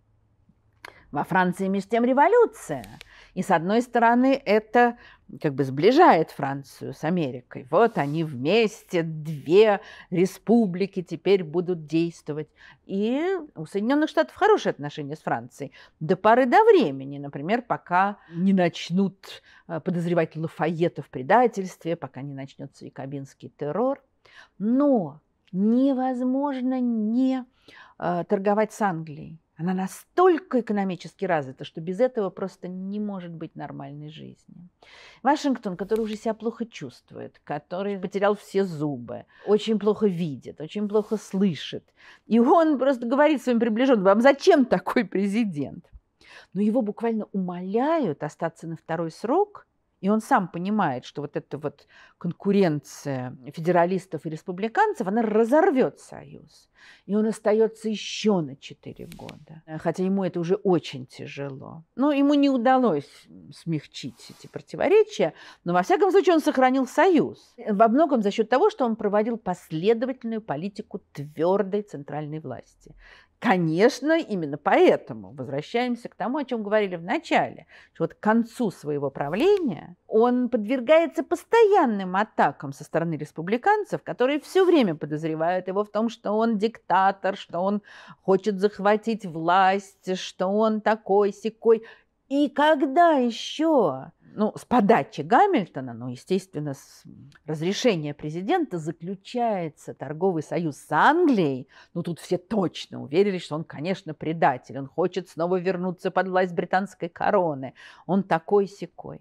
Speaker 1: Во Франции, между тем, революция. И, с одной стороны, это как бы сближает Францию с Америкой. Вот они вместе, две республики теперь будут действовать. И у Соединенных Штатов хорошие отношения с Францией до поры до времени, например, пока не начнут э, подозревать Лафайета в предательстве, пока не начнется и кабинский террор. Но невозможно не э, торговать с Англией. Она настолько экономически развита, что без этого просто не может быть нормальной жизни. Вашингтон, который уже себя плохо чувствует, который потерял все зубы, очень плохо видит, очень плохо слышит. И он просто говорит своим приближенным, вам зачем такой президент? Но его буквально умоляют остаться на второй срок – и он сам понимает, что вот эта вот конкуренция федералистов и республиканцев, она разорвет Союз. И он остается еще на 4 года. Э, хотя ему это уже очень тяжело. Но ему не удалось смягчить эти противоречия. Но, во всяком случае, он сохранил Союз. Э, во многом за счет того, что он проводил последовательную политику твердой центральной власти. Конечно, именно поэтому возвращаемся к тому, о чем говорили в начале, что вот к концу своего правления он подвергается постоянным атакам со стороны республиканцев, которые все время подозревают его в том, что он диктатор, что он хочет захватить власть, что он такой, секой. И когда еще ну, с подачи Гамильтона, ну, естественно, с разрешения президента заключается торговый союз с Англией. Ну, тут все точно уверились, что он, конечно, предатель, он хочет снова вернуться под власть британской короны. Он такой-сякой.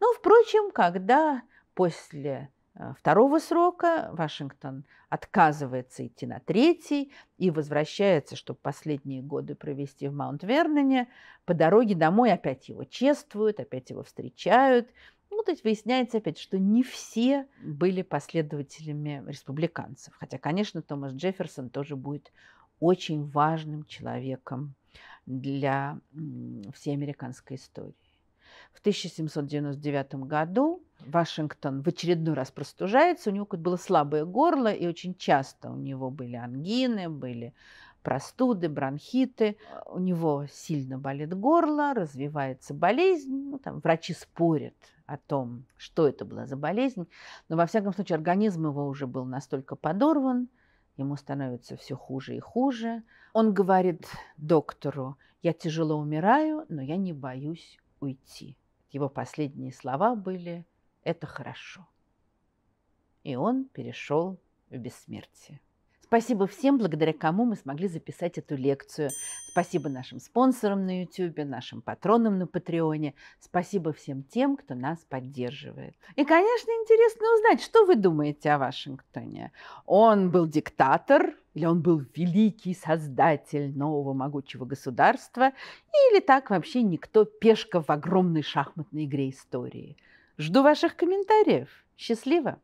Speaker 1: Но, ну, впрочем, когда после Э, второго срока, Вашингтон отказывается идти на третий и возвращается, чтобы последние годы провести в Маунт-Верноне. По дороге домой опять его чествуют, опять его встречают. Ну, то есть выясняется опять, что не все были последователями республиканцев. Хотя, конечно, Томас Джефферсон тоже будет очень важным человеком для всей американской истории. В 1799 году Вашингтон в очередной раз простужается, у него было слабое горло, и очень часто у него были ангины, были простуды, бронхиты. У него сильно болит горло, развивается болезнь. Ну, там врачи спорят о том, что это была за болезнь. Но, во всяком случае, организм его уже был настолько подорван, ему становится все хуже и хуже. Он говорит доктору, я тяжело умираю, но я не боюсь уйти. Его последние слова были «это хорошо». И он перешел в бессмертие. Спасибо всем, благодаря кому мы смогли записать эту лекцию. Спасибо нашим спонсорам на YouTube, нашим патронам на Патреоне. Спасибо всем тем, кто нас поддерживает. И, конечно, интересно узнать, что вы думаете о Вашингтоне. Он был диктатор, или он был великий создатель нового могучего государства, или так вообще никто пешка в огромной шахматной игре истории. Жду ваших комментариев. Счастливо!